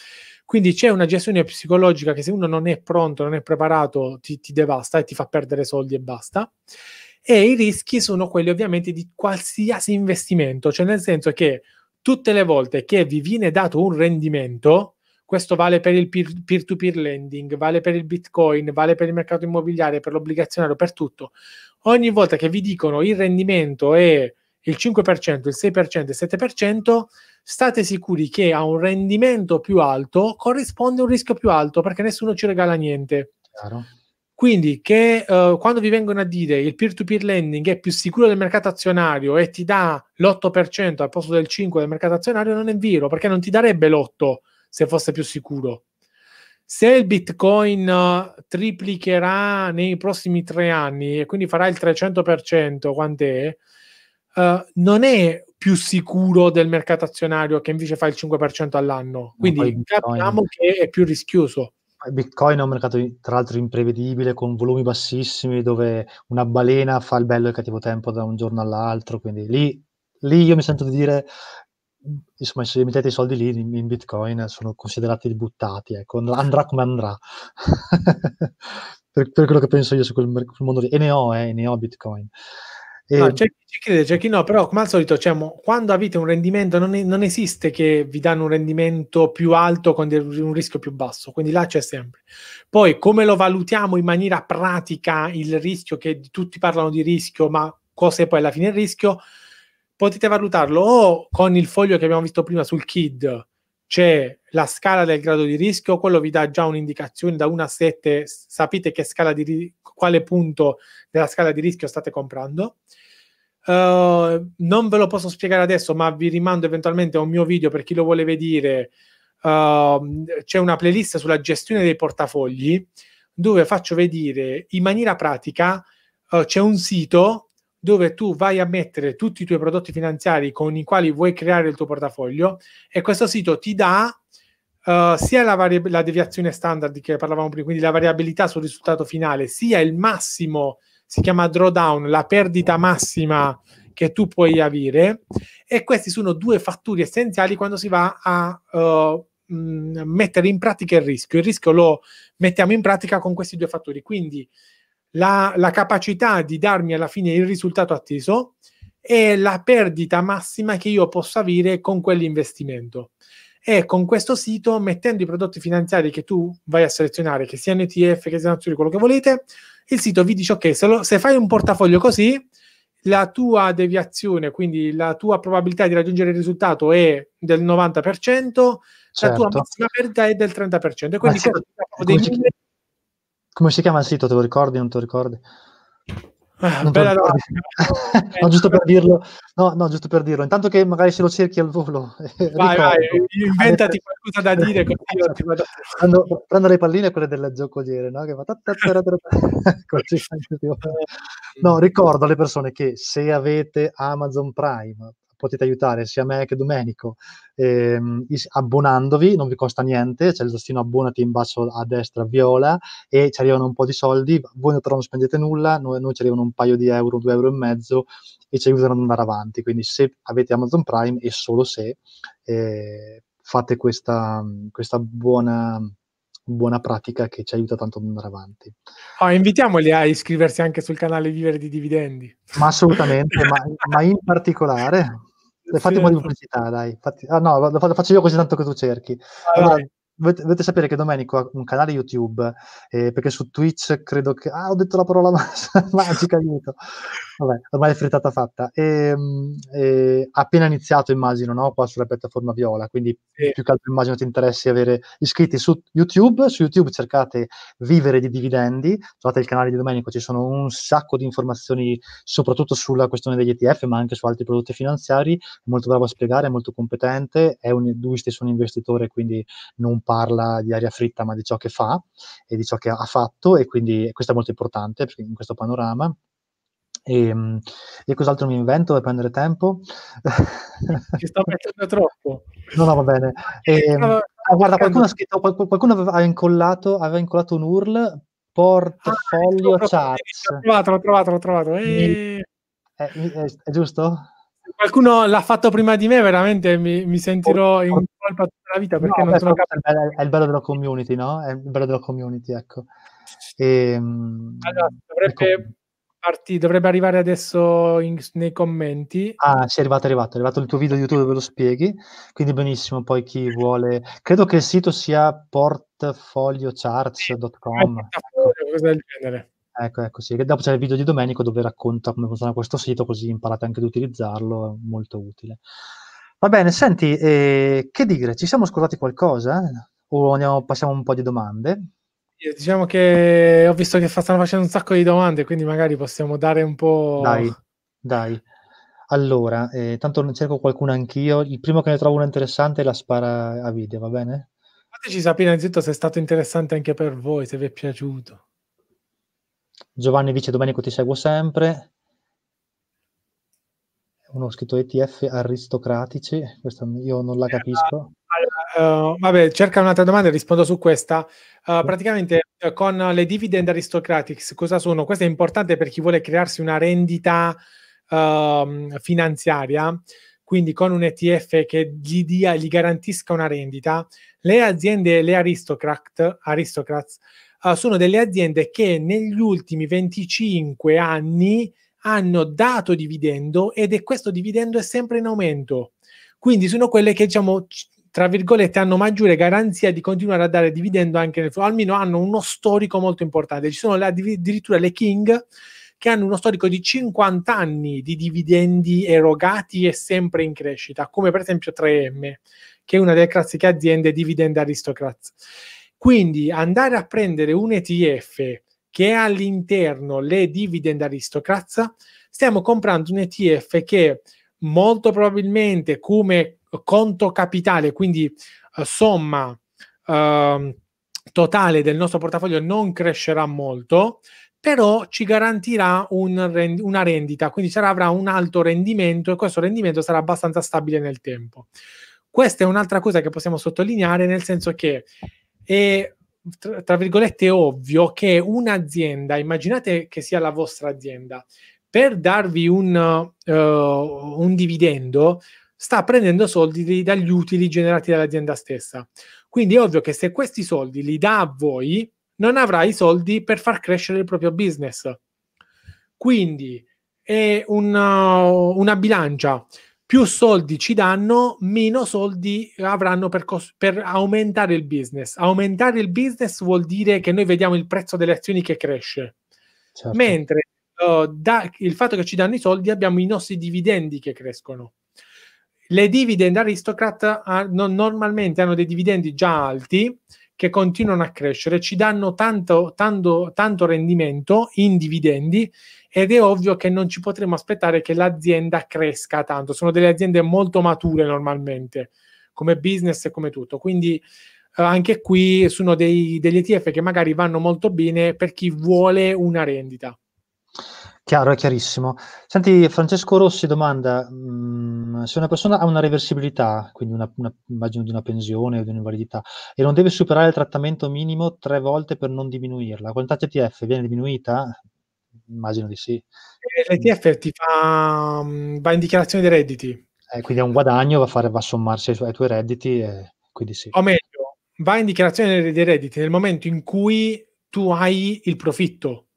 Quindi c'è una gestione psicologica che se uno non è pronto, non è preparato, ti, ti devasta e ti fa perdere soldi e basta. E i rischi sono quelli ovviamente di qualsiasi investimento, cioè nel senso che tutte le volte che vi viene dato un rendimento, questo vale per il peer-to-peer lending, vale per il bitcoin, vale per il mercato immobiliare, per l'obbligazionario, per tutto. Ogni volta che vi dicono il rendimento è il 5%, il 6%, il 7%, state sicuri che a un rendimento più alto corrisponde un rischio più alto perché nessuno ci regala niente. Chiaro. Quindi che uh, quando vi vengono a dire il peer-to-peer lending è più sicuro del mercato azionario e ti dà l'8% al posto del 5% del mercato azionario, non è vero, perché non ti darebbe l'8% se fosse più sicuro. Se il Bitcoin eh, triplicherà nei prossimi tre anni e quindi farà il 300%, quant'è, uh, non è più sicuro del mercato azionario che invece fa il 5% all'anno. Quindi capiamo che è più rischioso. Bitcoin è un mercato tra l'altro imprevedibile, con volumi bassissimi, dove una balena fa il bello e il cattivo tempo da un giorno all'altro, quindi lì, lì io mi sento di dire, insomma, se mettete i soldi lì in, in Bitcoin sono considerati buttati, ecco, andrà come andrà, per, per, quello che penso io su quel, quel mondo lì, e ne ho, eh, ne ho Bitcoin. No, c'è chi crede, c'è chi no, però come al solito, cioè, quando avete un rendimento, non, non, esiste che vi danno un rendimento più alto con del, un rischio più basso, quindi là c'è sempre. Poi come lo valutiamo in maniera pratica il rischio, che tutti parlano di rischio, ma cosa è poi alla fine il rischio? Potete valutarlo o con il foglio che abbiamo visto prima sul KID, c'è la scala del grado di rischio, quello vi dà già un'indicazione da 1 a 7, sapete che scala di quale punto della scala di rischio state comprando. Uh, non ve lo posso spiegare adesso, ma vi rimando eventualmente a un mio video per chi lo vuole vedere. Uh, eh, c'è una playlist sulla gestione dei portafogli dove faccio vedere in maniera pratica uh, c'è un sito dove tu vai a mettere tutti i tuoi prodotti finanziari con i quali vuoi creare il tuo portafoglio e questo sito ti dà Uh, sia la, vari- la, deviazione standard di cui parlavamo prima, quindi la variabilità sul risultato finale, sia il massimo, si chiama drawdown, la perdita massima che tu puoi avere. E questi sono due fattori essenziali quando si va a uh, eh, mh, mm, mettere in pratica il rischio. Il rischio lo mettiamo in pratica con questi due fattori. Quindi la, la capacità di darmi alla fine il risultato atteso e la perdita massima che io posso avere con quell'investimento. E con questo sito, mettendo i prodotti finanziari che tu vai a selezionare, che siano ETF, che siano azioni, quello che volete, il sito vi dice: Ok, se, lo, se, fai un portafoglio così, la tua deviazione, quindi la tua probabilità di raggiungere il risultato è del 90%, certo. la tua certo. massima perdita è del 30%. E quindi Ma certo. dei numeri come si chiama il sito? Te lo ricordi? Non te lo ricordi? Ah, non Beh, allora. no, giusto per dirlo, no, no, giusto per dirlo. Intanto che magari se lo cerchi al volo, eh, vai, vai, inventati qualcosa da dire. prendo, prendo, le palline quelle del giocoliere, no? Che fa no, ricordo alle persone che se avete Amazon Prime potete aiutare sia me che Domenico ehm, abbonandovi, non vi costa niente, c'è cioè il tastino abbonati in basso a destra viola e ci arrivano un po' di soldi, voi però non spendete nulla, noi, noi ci arrivano un paio di euro, due euro e mezzo e ci aiutano ad andare avanti, quindi se avete Amazon Prime e solo se eh, fate questa, questa buona buona pratica che ci aiuta tanto ad andare avanti. Oh, invitiamoli a iscriversi anche sul canale Vivere di Dividendi. Ma assolutamente, ma, ma, in particolare le fate un po' di pubblicità, dai. Fatti... Ah no, lo faccio io così tanto che tu cerchi. Ah, allora, dovete, dovete, sapere che Domenico ha un canale YouTube, eh, perché su Twitch credo che... Ah, ho detto la parola magica, aiuto. Vabbè, ormai è frittata fatta. E, ehm, e, eh, appena iniziato, immagino, no? qua sulla piattaforma Viola, quindi sì. più che altro immagino ti interessi avere iscritti su YouTube. Su YouTube cercate Vivere di Dividendi, trovate il canale di Domenico, ci sono un sacco di informazioni, soprattutto sulla questione degli ETF, ma anche su altri prodotti finanziari. molto bravo a spiegare, è molto competente, è un, lui stesso un investitore, quindi non parla di aria fritta, ma di ciò che fa e di ciò che ha fatto, e quindi questo è molto importante in questo panorama. E, ehm, e cos'altro mi invento per prendere tempo? Ci sto mettendo troppo. No, no, va bene. E, ehm, no, ah, guarda, qualcuno, ha, scritto, qualcuno aveva, incollato, aveva incollato un URL portfolio ah, ecco, charts. L'ho trovato, l'ho trovato, l'ho trovato. E... È, è, è, giusto? Eh. Qualcuno l'ha fatto prima di me, veramente mi, mi sentirò in colpa tutta la vita perché no, non sono capito. È, è il bello della community, no? È il bello della community, ecco. E, allora, ehm, dovrebbe... Ecco parti, dovrebbe arrivare adesso in, nei commenti. Ah, sì, è arrivato, è arrivato, è arrivato il tuo video di YouTube dove lo spieghi, quindi benissimo, poi chi vuole... Credo che il sito sia portfoliochart.com. Cosa del genere. Ecco, ecco, sì. Dopo c'è il video di Domenico dove racconta come funziona questo sito, così imparate anche ad utilizzarlo, è molto utile. Va bene, senti, eh, che dire, ci siamo scordati qualcosa? O andiamo, passiamo un po' di domande? diciamo che ho visto che stanno facendo un sacco di domande, quindi magari possiamo dare un po'... Dai, dai. Allora, eh, tanto cerco qualcuno anch'io. Il primo che ne trovo uno interessante la spara a video, va bene? Fateci sapere innanzitutto se è stato interessante anche per voi, se vi è piaciuto. Giovanni dice Domenico ti seguo sempre. Uno scritto ETF aristocratici, questa io non la eh, capisco. Allora, Uh, vabbè, cerca un'altra domanda e rispondo su questa. Uh, praticamente eh, con le dividend aristocratics cosa sono? Questo è importante per chi vuole crearsi una rendita ehm, finanziaria, quindi con un ETF che gli, dia, gli garantisca una rendita. Le aziende, le aristocrat, aristocrats, eh, sono delle aziende che negli ultimi 25 anni hanno dato dividendo ed è questo dividendo è sempre in aumento. Quindi sono quelle che diciamo, tra virgolette, hanno maggiore garanzia di continuare a dare dividendo anche nel futuro, almeno hanno uno storico molto importante. Ci sono le, addirittura le King che hanno uno storico di 50 anni di dividendi erogati e sempre in crescita, come per esempio 3M, che è una delle classiche aziende dividend aristocrats. Quindi andare a prendere un ETF che è all'interno le dividend aristocrats, stiamo comprando un ETF che molto probabilmente come conto capitale, quindi eh, somma eh, totale del nostro portafoglio non crescerà molto, però ci garantirà un una rendita, quindi sarà, avrà un alto rendimento e questo rendimento sarà abbastanza stabile nel tempo. Questa è un'altra cosa che possiamo sottolineare, nel senso che è tra, tra virgolette ovvio che un'azienda, immaginate che sia la vostra azienda, per darvi un, uh, un dividendo sta prendendo soldi dagli utili generati dall'azienda stessa. Quindi è ovvio che se questi soldi li dà a voi, non avrà i soldi per far crescere il proprio business. Quindi è una, uh, una bilancia. Più soldi ci danno, meno soldi avranno per, cos- per aumentare il business. Aumentare il business vuol dire che noi vediamo il prezzo delle azioni che cresce. Certo. Mentre uh, da, il fatto che ci danno i soldi abbiamo i nostri dividendi che crescono. Le dividend aristocrat hanno, normalmente hanno dei dividendi già alti che continuano a crescere, ci danno tanto, tanto, tanto rendimento in dividendi ed è ovvio che non ci potremo aspettare che l'azienda cresca tanto. Sono delle aziende molto mature normalmente, come business e come tutto. Quindi eh, anche qui sono dei, degli ETF che magari vanno molto bene per chi vuole una rendita. Chiaro, è chiarissimo. Senti, Francesco Rossi domanda mh, mm, se una persona ha una reversibilità, quindi una, una, immagino di una pensione o di un'invalidità, e non deve superare il trattamento minimo tre volte per non diminuirla, la quantità TTF viene diminuita? Immagino di sì. Eh, L'ETF ti fa, mm, va in dichiarazione dei redditi. Eh, quindi è un guadagno, va a, fare, va a sommarsi ai, tu- ai tuoi redditi, e quindi sì. O meglio, va in dichiarazione dei redditi nel momento in cui tu hai il profitto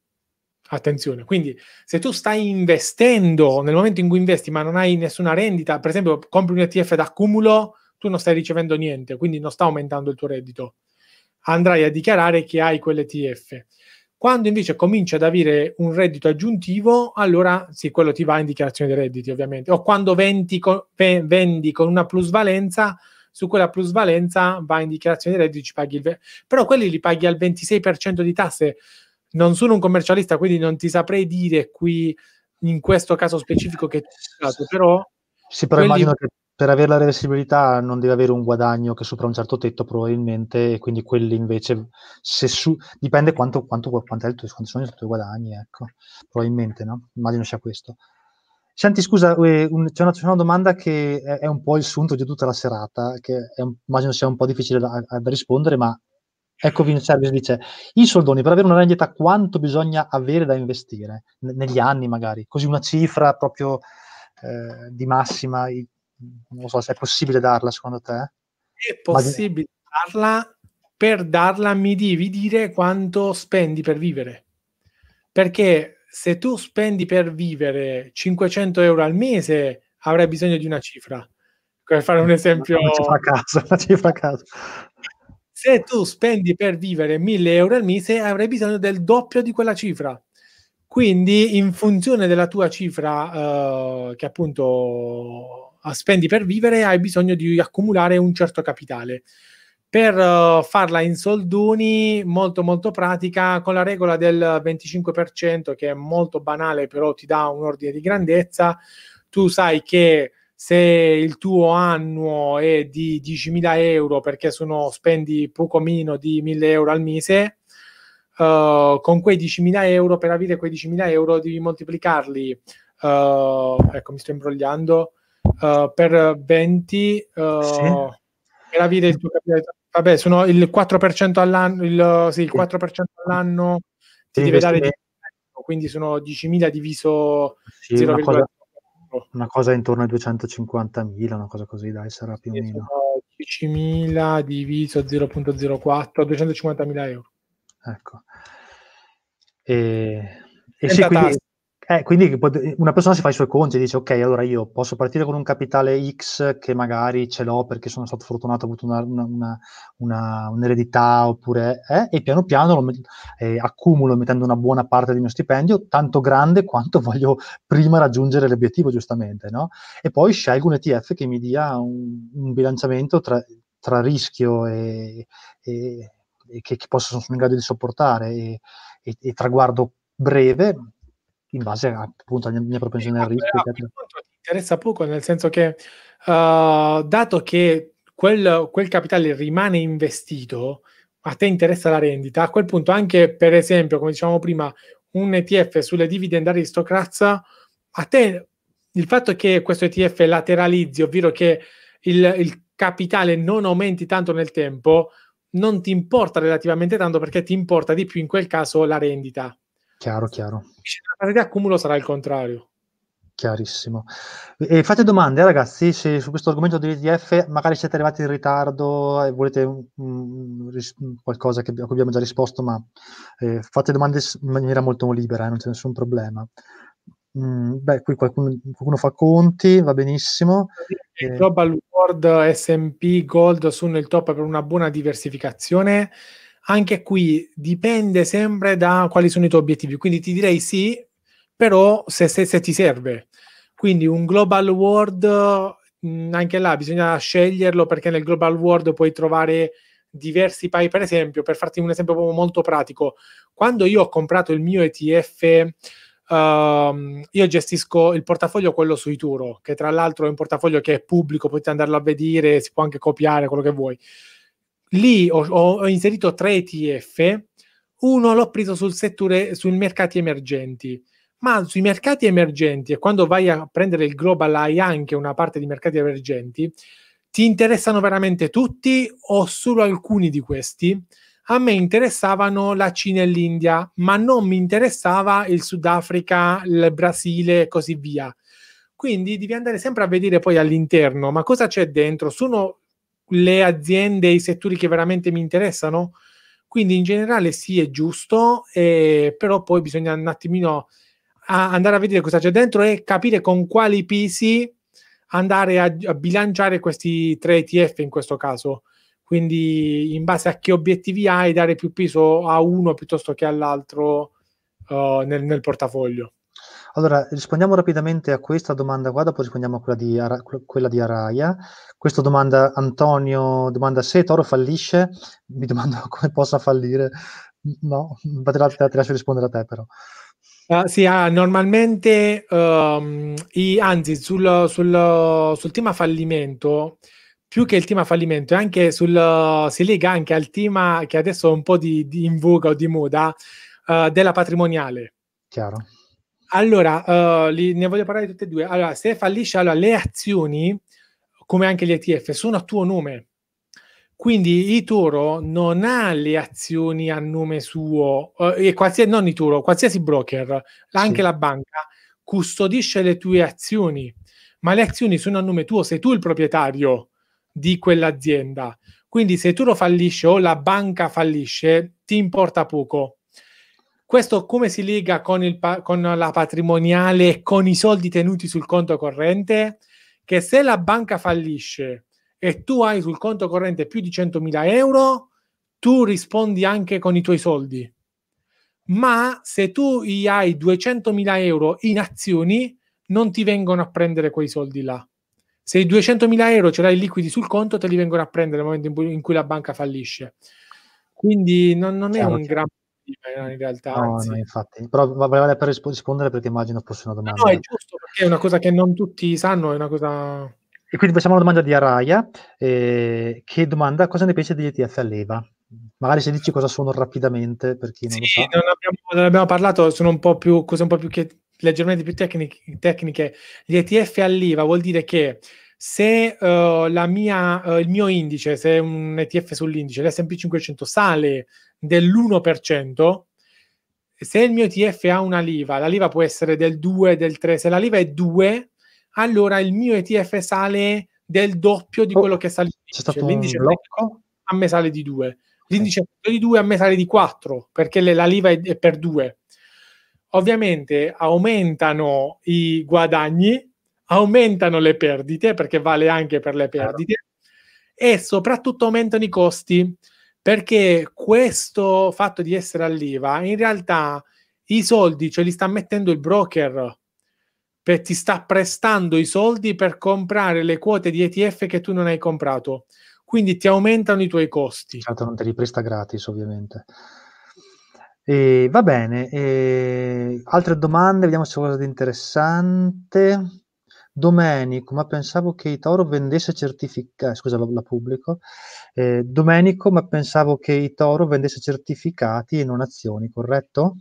Attenzione, quindi se tu stai investendo nel momento in cui investi ma non hai nessuna rendita, per esempio compri un ETF d'accumulo, tu non stai ricevendo niente, quindi non sta aumentando il tuo reddito. Andrai a dichiarare che hai quell'ETF. Quando invece cominci ad avere un reddito aggiuntivo, allora sì, quello ti va in dichiarazione dei redditi, ovviamente. O quando vendi con, vendi con una plusvalenza, su quella plusvalenza va in dichiarazione dei redditi, paghi il 20%. Però quelli li paghi al 26% di tasse non sono un commercialista, quindi non ti saprei dire qui in questo caso specifico che c'è stato, però... Sì, però quelli... immagino che per avere la reversibilità non deve avere un guadagno che supera un certo tetto probabilmente e quindi quelli invece se su dipende quanto, quanto, quanto è il tuo, quanti sono i tuoi guadagni ecco probabilmente no immagino sia questo senti scusa eh, un, c'è, una, c'è, una, domanda che è, è, un po' il sunto di tutta la serata che è, immagino sia un po' difficile da, da rispondere ma Ecco Vincenzo dice, i soldoni per avere una rendita quanto bisogna avere da investire N- negli anni magari, così una cifra proprio eh, di massima, non so se è possibile darla secondo te? È possibile Ma... darla, per darla mi devi dire quanto spendi per vivere, perché se tu spendi per vivere 500 euro al mese avrai bisogno di una cifra, per fare un esempio... Una cifra a caso, una cifra a caso se tu spendi per vivere 1000 euro al mese avrai bisogno del doppio di quella cifra. Quindi in funzione della tua cifra eh, che appunto eh, spendi per vivere hai bisogno di accumulare un certo capitale. Per eh, farla in soldoni, molto molto pratica, con la regola del 25% che è molto banale però ti dà un ordine di grandezza, tu sai che se il tuo annuo è di 10.000 euro perché sono, spendi poco meno di 1.000 euro al mese, uh, con quei 10.000 euro, per avere quei 10.000 euro devi moltiplicarli, uh, ecco mi sto imbrogliando, uh, per 20, sì. per avere il tuo capitale, vabbè sono il 4% all'anno, il, sì, il 4% all'anno ti deve dare 10.000 quindi sono 10.000 diviso sì, 0,5 una cosa intorno ai 250.000, una cosa così, dai, sarà più o meno. 10.000 diviso 0.04, 250.000 euro. Ecco. E, e sì, quindi, eh, quindi una persona si fa i suoi conti e dice ok, allora io posso partire con un capitale X che magari ce l'ho perché sono stato fortunato, ho avuto una, una, una, un'eredità oppure eh, e piano piano lo met- eh, accumulo mettendo una buona parte del mio stipendio, tanto grande quanto voglio prima raggiungere l'obiettivo giustamente, no? E poi scelgo un ETF che mi dia un, un bilanciamento tra, tra rischio e, e, e che, che posso, sono in grado di sopportare e, e traguardo breve in base a, appunto alla mia propensione al rischio. Però, ti interessa poco, nel senso che uh, dato che quel, quel, capitale rimane investito, a te interessa la rendita, a quel punto anche per esempio, come dicevamo prima, un ETF sulle dividend aristocrazia, a te il fatto che questo ETF lateralizzi, ovvero che il, il capitale non aumenti tanto nel tempo, non ti importa relativamente tanto perché ti importa di più in quel caso la rendita. Chiaro, chiaro. La di accumulo sarà il contrario. Chiarissimo. E fate domande, eh, ragazzi, se su questo argomento dell'ETF magari siete arrivati in ritardo e volete mh, ris- qualcosa che, a cui abbiamo già risposto, ma eh, fate domande in maniera molto libera, eh, non c'è nessun problema. Mm, beh, qui qualcuno, qualcuno, fa conti, va benissimo. Il eh. Global World SP Gold sono il top per una buona diversificazione anche qui dipende sempre da quali sono i tuoi obiettivi. Quindi ti direi sì, però se, se, se ti serve. Quindi un global world, mm, anche là bisogna sceglierlo perché nel global world puoi trovare diversi paesi. Per esempio, per farti un esempio molto pratico, quando io ho comprato il mio ETF, Uh, ehm, io gestisco il portafoglio quello sui Turo, che tra l'altro è un portafoglio che è pubblico, potete andarlo a vedere, si può anche copiare quello che vuoi lì ho, ho, inserito tre ETF, uno l'ho preso sul settore, sui mercati emergenti, ma sui mercati emergenti e quando vai a prendere il global hai anche una parte di mercati emergenti, ti interessano veramente tutti o solo alcuni di questi? A me interessavano la Cina e l'India, ma non mi interessava il Sudafrica, il Brasile e così via. Quindi devi andare sempre a vedere poi all'interno, ma cosa c'è dentro? Sono le aziende e i settori che veramente mi interessano. Quindi in generale sì è giusto, eh, però poi bisogna un attimino a andare a vedere cosa c'è dentro e capire con quali pisi andare a, a bilanciare questi tre ETF in questo caso. Quindi in base a che obiettivi hai dare più peso a uno piuttosto che all'altro uh, nel, nel portafoglio. Allora, rispondiamo rapidamente a questa domanda qua, dopo rispondiamo a quella di, Ara, quella di Araia. Questa domanda, Antonio, domanda se Toro fallisce, mi domando come possa fallire. No, te la, te lascio rispondere a te però. Uh, sì, ah, normalmente, um, i, anzi, sul, sul, sul, tema fallimento, più che il tema fallimento, anche sul, si lega anche al tema che adesso è un po' di, di in voga o di moda, uh, della patrimoniale. Chiaro. Allora, uh, li, ne voglio parlare di tutte e due. Allora, se fallisce, allora, le azioni, come anche gli ETF, sono a tuo nome. Quindi Itoro non ha le azioni a nome suo, eh, e qualsiasi, non Itoro, qualsiasi broker, anche sì. la banca, custodisce le tue azioni, ma le azioni sono a nome tuo, sei tu il proprietario di quell'azienda. Quindi se Itoro fallisce o la banca fallisce, ti importa poco questo come si lega con, pa- con la patrimoniale e con i soldi tenuti sul conto corrente? Che se la banca fallisce e tu hai sul conto corrente più di 100.000 euro, tu rispondi anche con i tuoi soldi. Ma se tu hai 200.000 euro in azioni, non ti vengono a prendere quei soldi là. Se i 200.000 euro ce l'hai liquidi sul conto, te li vengono a prendere nel momento in cui, la banca fallisce. Quindi non, non è un gran negativa in realtà. No, anzi. No, infatti, però vale per rispondere perché immagino fosse una domanda. No, è giusto perché è una cosa che non tutti sanno, è una cosa... E quindi facciamo una domanda di Araya eh, che domanda cosa ne pensi degli ETF all'EVA? Magari se dici cosa sono rapidamente per chi non sì, lo sa. Non abbiamo, non abbiamo parlato, sono un po' più, cose un po' più che, leggermente più tecniche, tecniche. Gli ETF all'IVA vuol dire che se uh, mia, uh, il mio indice, se un ETF sull'indice, l'SP 500 sale dell'1%, se il mio ETF ha una leva, la leva può essere del 2, del 3, se la leva è 2, allora il mio ETF sale del doppio di oh, quello che sale l'indice. L'indice blocco. a me sale di 2. L'indice okay. di 2 a me sale di 4, perché la leva è, per 2. Ovviamente aumentano i guadagni, aumentano le perdite, perché vale anche per le perdite, allora. e soprattutto aumentano i costi perché questo fatto di essere all'IVA in realtà i soldi ce li sta mettendo il broker per, ti sta prestando i soldi per comprare le quote di ETF che tu non hai comprato quindi ti aumentano i tuoi costi certo non te li presta gratis ovviamente e, va bene e, altre domande vediamo se c'è qualcosa di interessante Domenico, ma pensavo che Itauro vendesse certificati, eh, scusa la, la pubblico, eh, Domenico, ma pensavo che Itauro vendesse certificati e non azioni, corretto?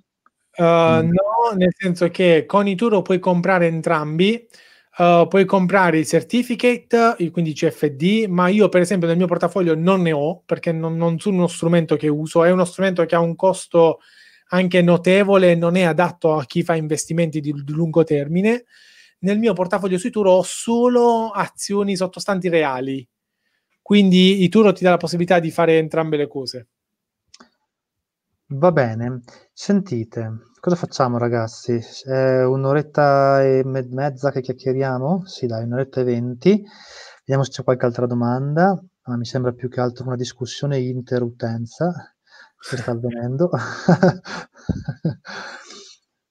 Uh, mm. No, nel senso che con i toro puoi comprare entrambi, uh, puoi comprare i certificate, 15 FD, ma io per esempio nel mio portafoglio non ne ho perché non, non sono uno strumento che uso, è uno strumento che ha un costo anche notevole, non è adatto a chi fa investimenti di, di lungo termine nel mio portafoglio sui tour ho solo azioni sottostanti reali. Quindi i tour ti dà la possibilità di fare entrambe le cose. Va bene, sentite, cosa facciamo ragazzi? È un'oretta e me- mezza che chiacchieriamo? Sì, dai, un'oretta e venti. Vediamo se c'è qualche altra domanda, ma ah, mi sembra più che altro una discussione interutenza che sta avvenendo.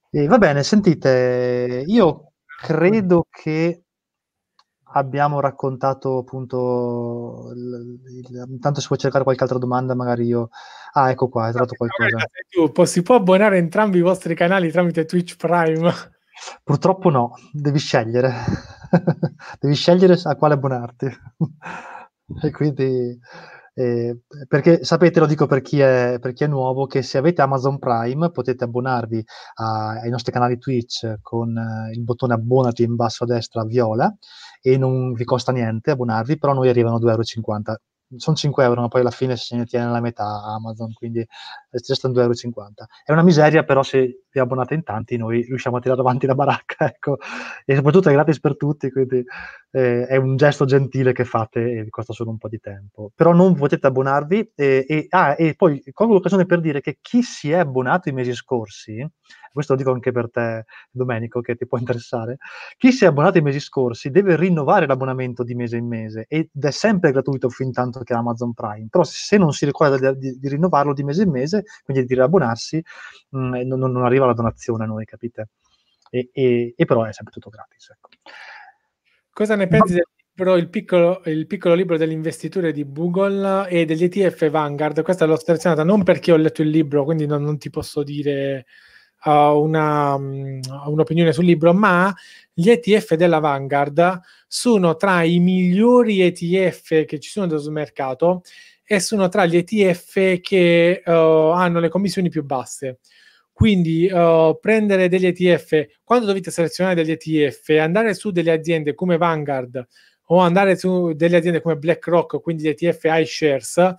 e va bene, sentite, io credo che abbiamo raccontato appunto il, il, intanto si può cercare qualche altra domanda magari io ah ecco qua è trovato qualcosa si può abbonare entrambi i vostri canali tramite Twitch Prime purtroppo no devi scegliere devi scegliere a quale abbonarti e quindi eh, perché sapete, lo dico per chi, è, per chi, è, nuovo, che se avete Amazon Prime potete abbonarvi a, ai nostri canali Twitch con eh, il bottone abbonati in basso a destra viola e non vi costa niente abbonarvi, però noi arrivano 2,50 euro sono 5 euro, ma poi alla fine se ne tiene la metà Amazon, quindi restano 2,50 euro. È una miseria, però se vi abbonate in tanti noi riusciamo a tirare avanti la baracca, ecco. E soprattutto è gratis per tutti, quindi eh, è un gesto gentile che fate e vi costa solo un po' di tempo. Però non potete abbonarvi e, e, ah, e poi colgo l'occasione per dire che chi si è abbonato i mesi scorsi, questo lo dico anche per te Domenico che ti può interessare, chi si è abbonato i mesi scorsi deve rinnovare l'abbonamento di mese in mese ed è sempre gratuito fin tanto che Amazon Prime, però se non si ricorda di, di, di rinnovarlo di mese in mese quindi dire abbonarsi, mm, non, non, arriva la donazione a noi, capite? E, e, e però è sempre tutto gratis. Ecco. Cosa ne pensi Ma... del libro, il piccolo, il piccolo libro delle investiture di Google e degli ETF Vanguard? Questa l'ho selezionata non perché ho letto il libro, quindi non, non ti posso dire... Uh, una, mm, un'opinione sul libro, ma gli ETF della Vanguard sono tra i migliori ETF che ci sono sul mercato e sono tra gli ETF che uh, hanno le commissioni più basse. Quindi uh, prendere degli ETF, quando dovete selezionare degli ETF, andare su delle aziende come Vanguard o andare su delle aziende come BlackRock, quindi gli ETF iShares,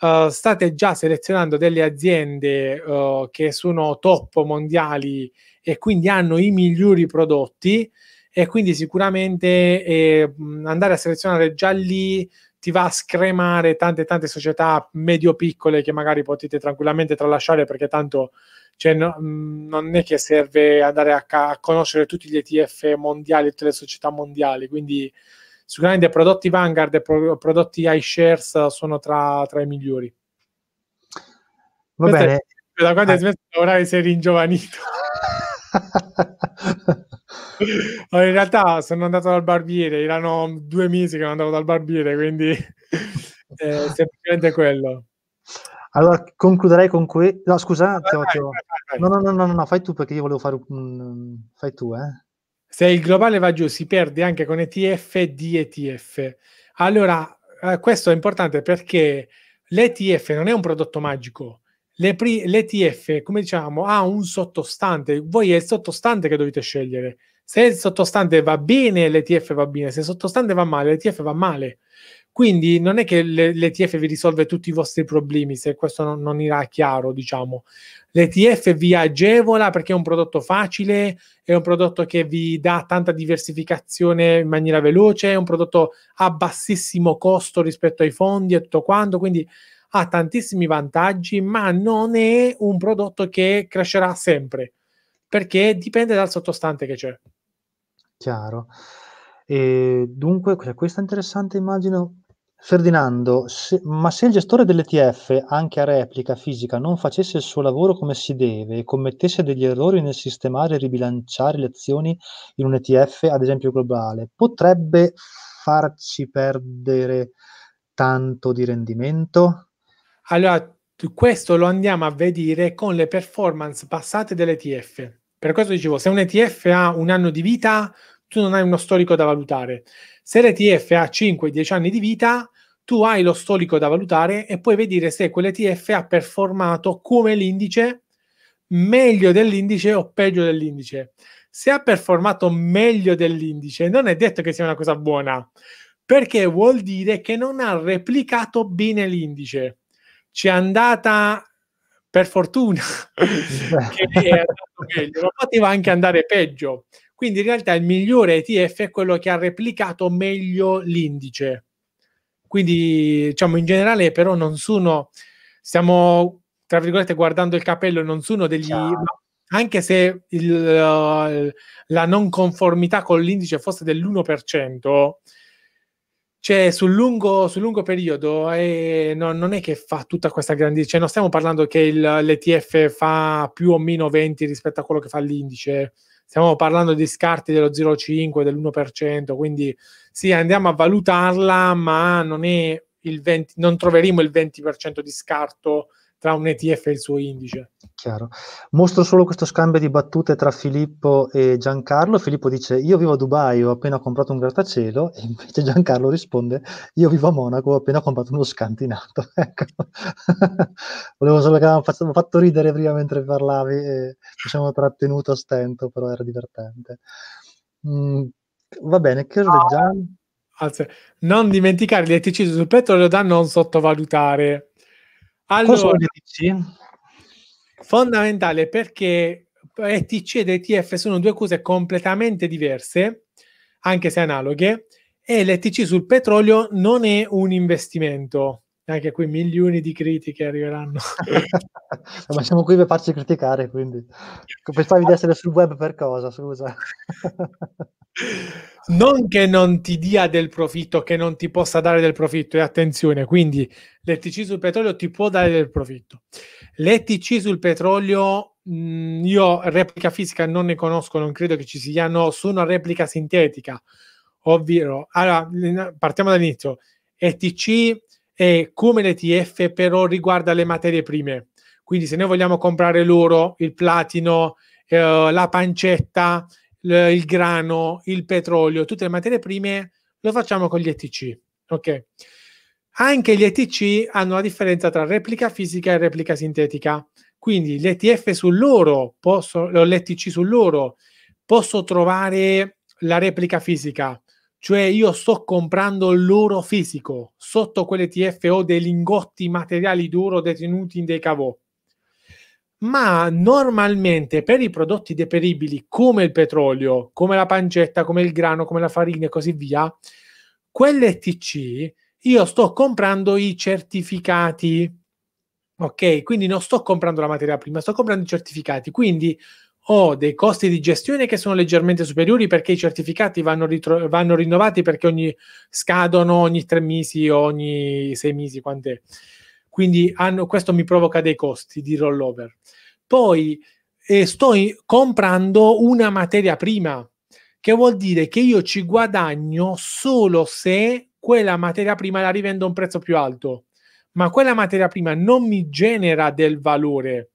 uh, state già selezionando delle aziende uh, che sono top mondiali e quindi hanno i migliori prodotti e quindi sicuramente eh, andare a selezionare già lì ti va a scremare tante tante società medio piccole che magari potete tranquillamente tralasciare perché tanto cioè, no, mm, non è che serve andare a, ca- a, conoscere tutti gli ETF mondiali, tutte le società mondiali, quindi sicuramente prodotti Vanguard e pro- prodotti iShares sono tra, tra i migliori. Va Questa bene. È, da quando hai ah. smesso di lavorare sei ringiovanito. allora, in realtà sono andato dal barbiere, erano due mesi che non andavo dal barbiere, quindi eh, ah. semplicemente quello. Allora, concluderei con questo. No, scusa, vai, vai, vai, No, no, no, no, fai tu perché io volevo fare un... Mm, fai tu, eh. Se il globale va giù, si perde anche con ETF di ETF. Allora, eh, questo è importante perché l'ETF non è un prodotto magico. Le pri- L'ETF, come diciamo, ha un sottostante. Voi è il sottostante che dovete scegliere. Se il sottostante va bene, l'ETF va bene, se il sottostante va male, l'ETF va male. Quindi non è che l'ETF vi risolve tutti i vostri problemi, se questo non, non irà chiaro, diciamo. L'ETF vi agevola perché è un prodotto facile, è un prodotto che vi dà tanta diversificazione in maniera veloce, è un prodotto a bassissimo costo rispetto ai fondi e tutto quanto, quindi ha tantissimi vantaggi, ma non è un prodotto che crescerà sempre, perché dipende dal sottostante che c'è. Chiaro. E dunque, cioè, questa interessante immagino. Ferdinando, se, ma se il gestore dell'ETF, anche a replica fisica, non facesse il suo lavoro come si deve e commettesse degli errori nel sistemare e ribilanciare le azioni in un ETF, ad esempio globale, potrebbe farci perdere tanto di rendimento? Allora, questo lo andiamo a vedere con le performance passate dell'ETF. Per questo dicevo, se un ETF ha un anno di vita, tu non hai uno storico da valutare. Se l'ETF ha 5-10 anni di vita, tu hai lo storico da valutare e puoi vedere se quell'ETF ha performato come l'indice, meglio dell'indice o peggio dell'indice. Se ha performato meglio dell'indice, non è detto che sia una cosa buona, perché vuol dire che non ha replicato bene l'indice. Ci è andata per fortuna che è andato meglio, ma poteva anche andare peggio. Quindi in realtà il migliore ETF è quello che ha replicato meglio l'indice. Quindi diciamo in generale però non sono, stiamo tra virgolette guardando il capello, non sono degli... Ciao. Anche se il, uh, la non conformità con l'indice fosse dell'1%, cioè sul lungo, sul lungo periodo eh, no, non è che fa tutta questa grandezza, cioè, non stiamo parlando che il, l'ETF fa più o meno 20 rispetto a quello che fa l'indice, stiamo parlando di scarti dello 0,5, dell'1%, quindi sì, andiamo a valutarla, ma non, è il 20, non troveremo il 20% di scarto tra un ETF e il suo indice. Chiaro. Mostro solo questo scambio di battute tra Filippo e Giancarlo. Filippo dice: Io vivo a Dubai, ho appena comprato un grattacielo. E invece Giancarlo risponde: Io vivo a Monaco, ho appena comprato uno scantinato. ecco. Volevo solo che avevamo fatto, fatto, ridere prima mentre parlavi e ci siamo trattenuto a stento, però era divertente. Mm, va bene, che leggiamo? Non dimenticare l'elettricità sul petrolio da non sottovalutare allora, fondamentale perché ETC eh, ed ETF sono due cose completamente diverse, anche se analoghe, e l'ETC sul petrolio non è un investimento. Anche qui milioni di critiche arriveranno. Ma siamo qui per farci criticare, quindi. Pensavi di essere sul web per cosa, scusa. non che non ti dia del profitto, che non ti possa dare del profitto, e attenzione, quindi l'ETC sul petrolio ti può dare del profitto. L'ETC sul petrolio, mh, mm, io replica fisica non ne conosco, non credo che ci siano, sono replica sintetica, ovvero, allora, partiamo dall'inizio, ETC è come l'ETF però riguarda le materie prime, quindi se noi vogliamo comprare l'oro, il platino, eh, la pancetta, l- il grano, il petrolio, tutte le materie prime, lo facciamo con gli ETC. Ok. Anche gli ETC hanno la differenza tra replica fisica e replica sintetica. Quindi l'ETF sull'oro, posso, l'ETC sull'oro, posso trovare la replica fisica, cioè io sto comprando l'oro fisico, sotto quell'ETF ho dei lingotti materiali d'oro detenuti in dei cavò ma normalmente per i prodotti deperibili come il petrolio, come la pancetta, come il grano, come la farina e così via, quell'ETC io sto comprando i certificati. Ok, quindi non sto comprando la materia prima, sto comprando i certificati. Quindi ho dei costi di gestione che sono leggermente superiori perché i certificati vanno, ritro- vanno rinnovati perché ogni, scadono ogni tre mesi, ogni sei mesi, quant'è quindi hanno, questo mi provoca dei costi di rollover. Poi eh, sto comprando una materia prima, che vuol dire che io ci guadagno solo se quella materia prima la rivendo a un prezzo più alto, ma quella materia prima non mi genera del valore.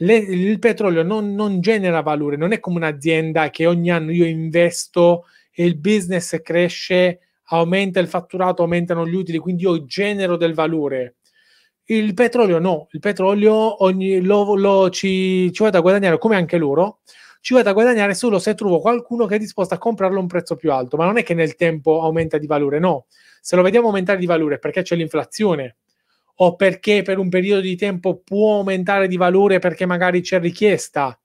Le, il petrolio non, non, genera valore, non è come un'azienda che ogni anno io investo e il business cresce, aumenta il fatturato, aumentano gli utili, quindi io genero del valore. Il petrolio no, il petrolio ogni, lo, lo, ci, ci vado a guadagnare come anche loro, ci vado a guadagnare solo se trovo qualcuno che è disposto a comprarlo a un prezzo più alto, ma non è che nel tempo aumenta di valore, no. Se lo vediamo aumentare di valore perché c'è l'inflazione o perché per un periodo di tempo può aumentare di valore perché magari c'è richiesta,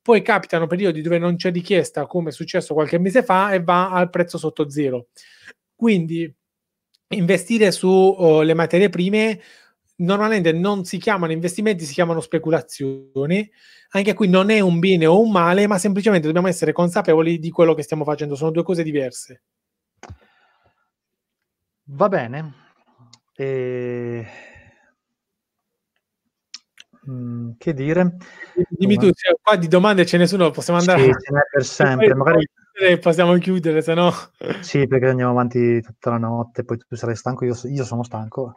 poi capitano periodi dove non c'è richiesta, come è successo qualche mese fa, e va al prezzo sotto zero. Quindi investire sulle oh, uh, materie prime normalmente non si chiamano investimenti, si chiamano speculazioni. Anche qui non è un bene o un male, ma semplicemente dobbiamo essere consapevoli di quello che stiamo facendo. Sono due cose diverse. Va bene. E... Mm, che dire? Dimmi tu, cioè, qua di domande ce ne sono, possiamo andare. Sì, ce n'è per sempre. Magari possiamo chiudere, se no. Sì, perché andiamo avanti tutta la notte, poi tu sarai stanco, io, io sono stanco.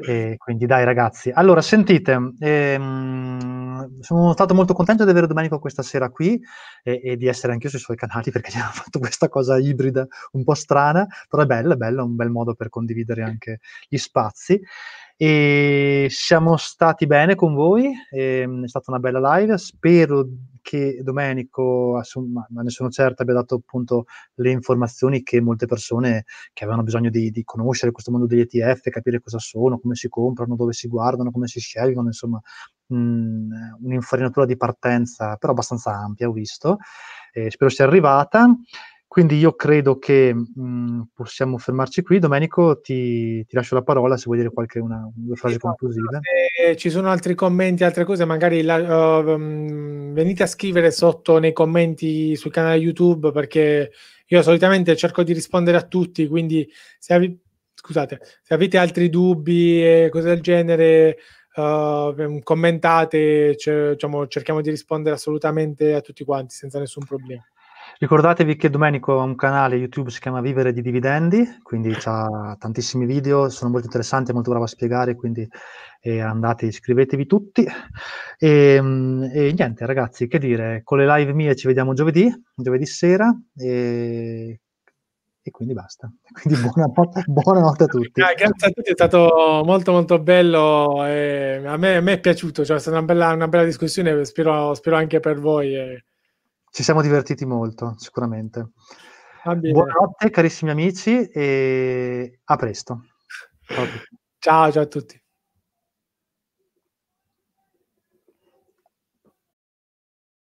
E quindi dai ragazzi, allora sentite, ehm, sono stato molto contento di avere Domenico questa sera qui e, e di essere anch'io sui suoi canali perché abbiamo fatto questa cosa ibrida un po' strana, però è bello, è bello, è un bel modo per condividere anche gli spazi. E siamo stati bene con voi, ehm, è stata una bella live, spero che Domenico, assum- ma ne sono certa, abbia dato appunto le informazioni che molte persone che avevano bisogno di, di conoscere questo mondo degli ETF, capire cosa sono, come si comprano, dove si guardano, come si scelgono, insomma, mh, un'infarinatura di partenza, però abbastanza ampia, ho visto. Eh, spero sia arrivata. Quindi io credo che mh, mhmm, possiamo fermarci qui. Domenico, ti, ti, lascio la parola se vuoi dire qualche una, due frasi sì, Se ci sono altri commenti, altre cose, magari la, uh, mhmm, venite a scrivere sotto nei commenti sul canale YouTube perché io solitamente cerco di rispondere a tutti, quindi se, av- scusate, se avete altri dubbi e cose del genere, uh, commentate, cioè, diciamo, cerchiamo di rispondere assolutamente a tutti quanti senza nessun problema. Ricordatevi che Domenico ha un canale YouTube, si chiama Vivere di Dividendi, quindi ha tantissimi video, sono molto interessanti, è molto bravo a spiegare, quindi eh, andate, iscrivetevi tutti. E, ehm, e, niente ragazzi, che dire, con le live mie ci vediamo giovedì, giovedì sera e, e quindi basta. Quindi buonanotte, buonanotte a tutti. grazie a tutti, è stato molto molto bello, a me, a, me, è piaciuto, cioè, è stata una bella, una bella discussione, spero, spero anche per voi. E ci siamo divertiti molto, sicuramente. Ah, Buonanotte carissimi amici e a presto. Ciao, ciao a tutti.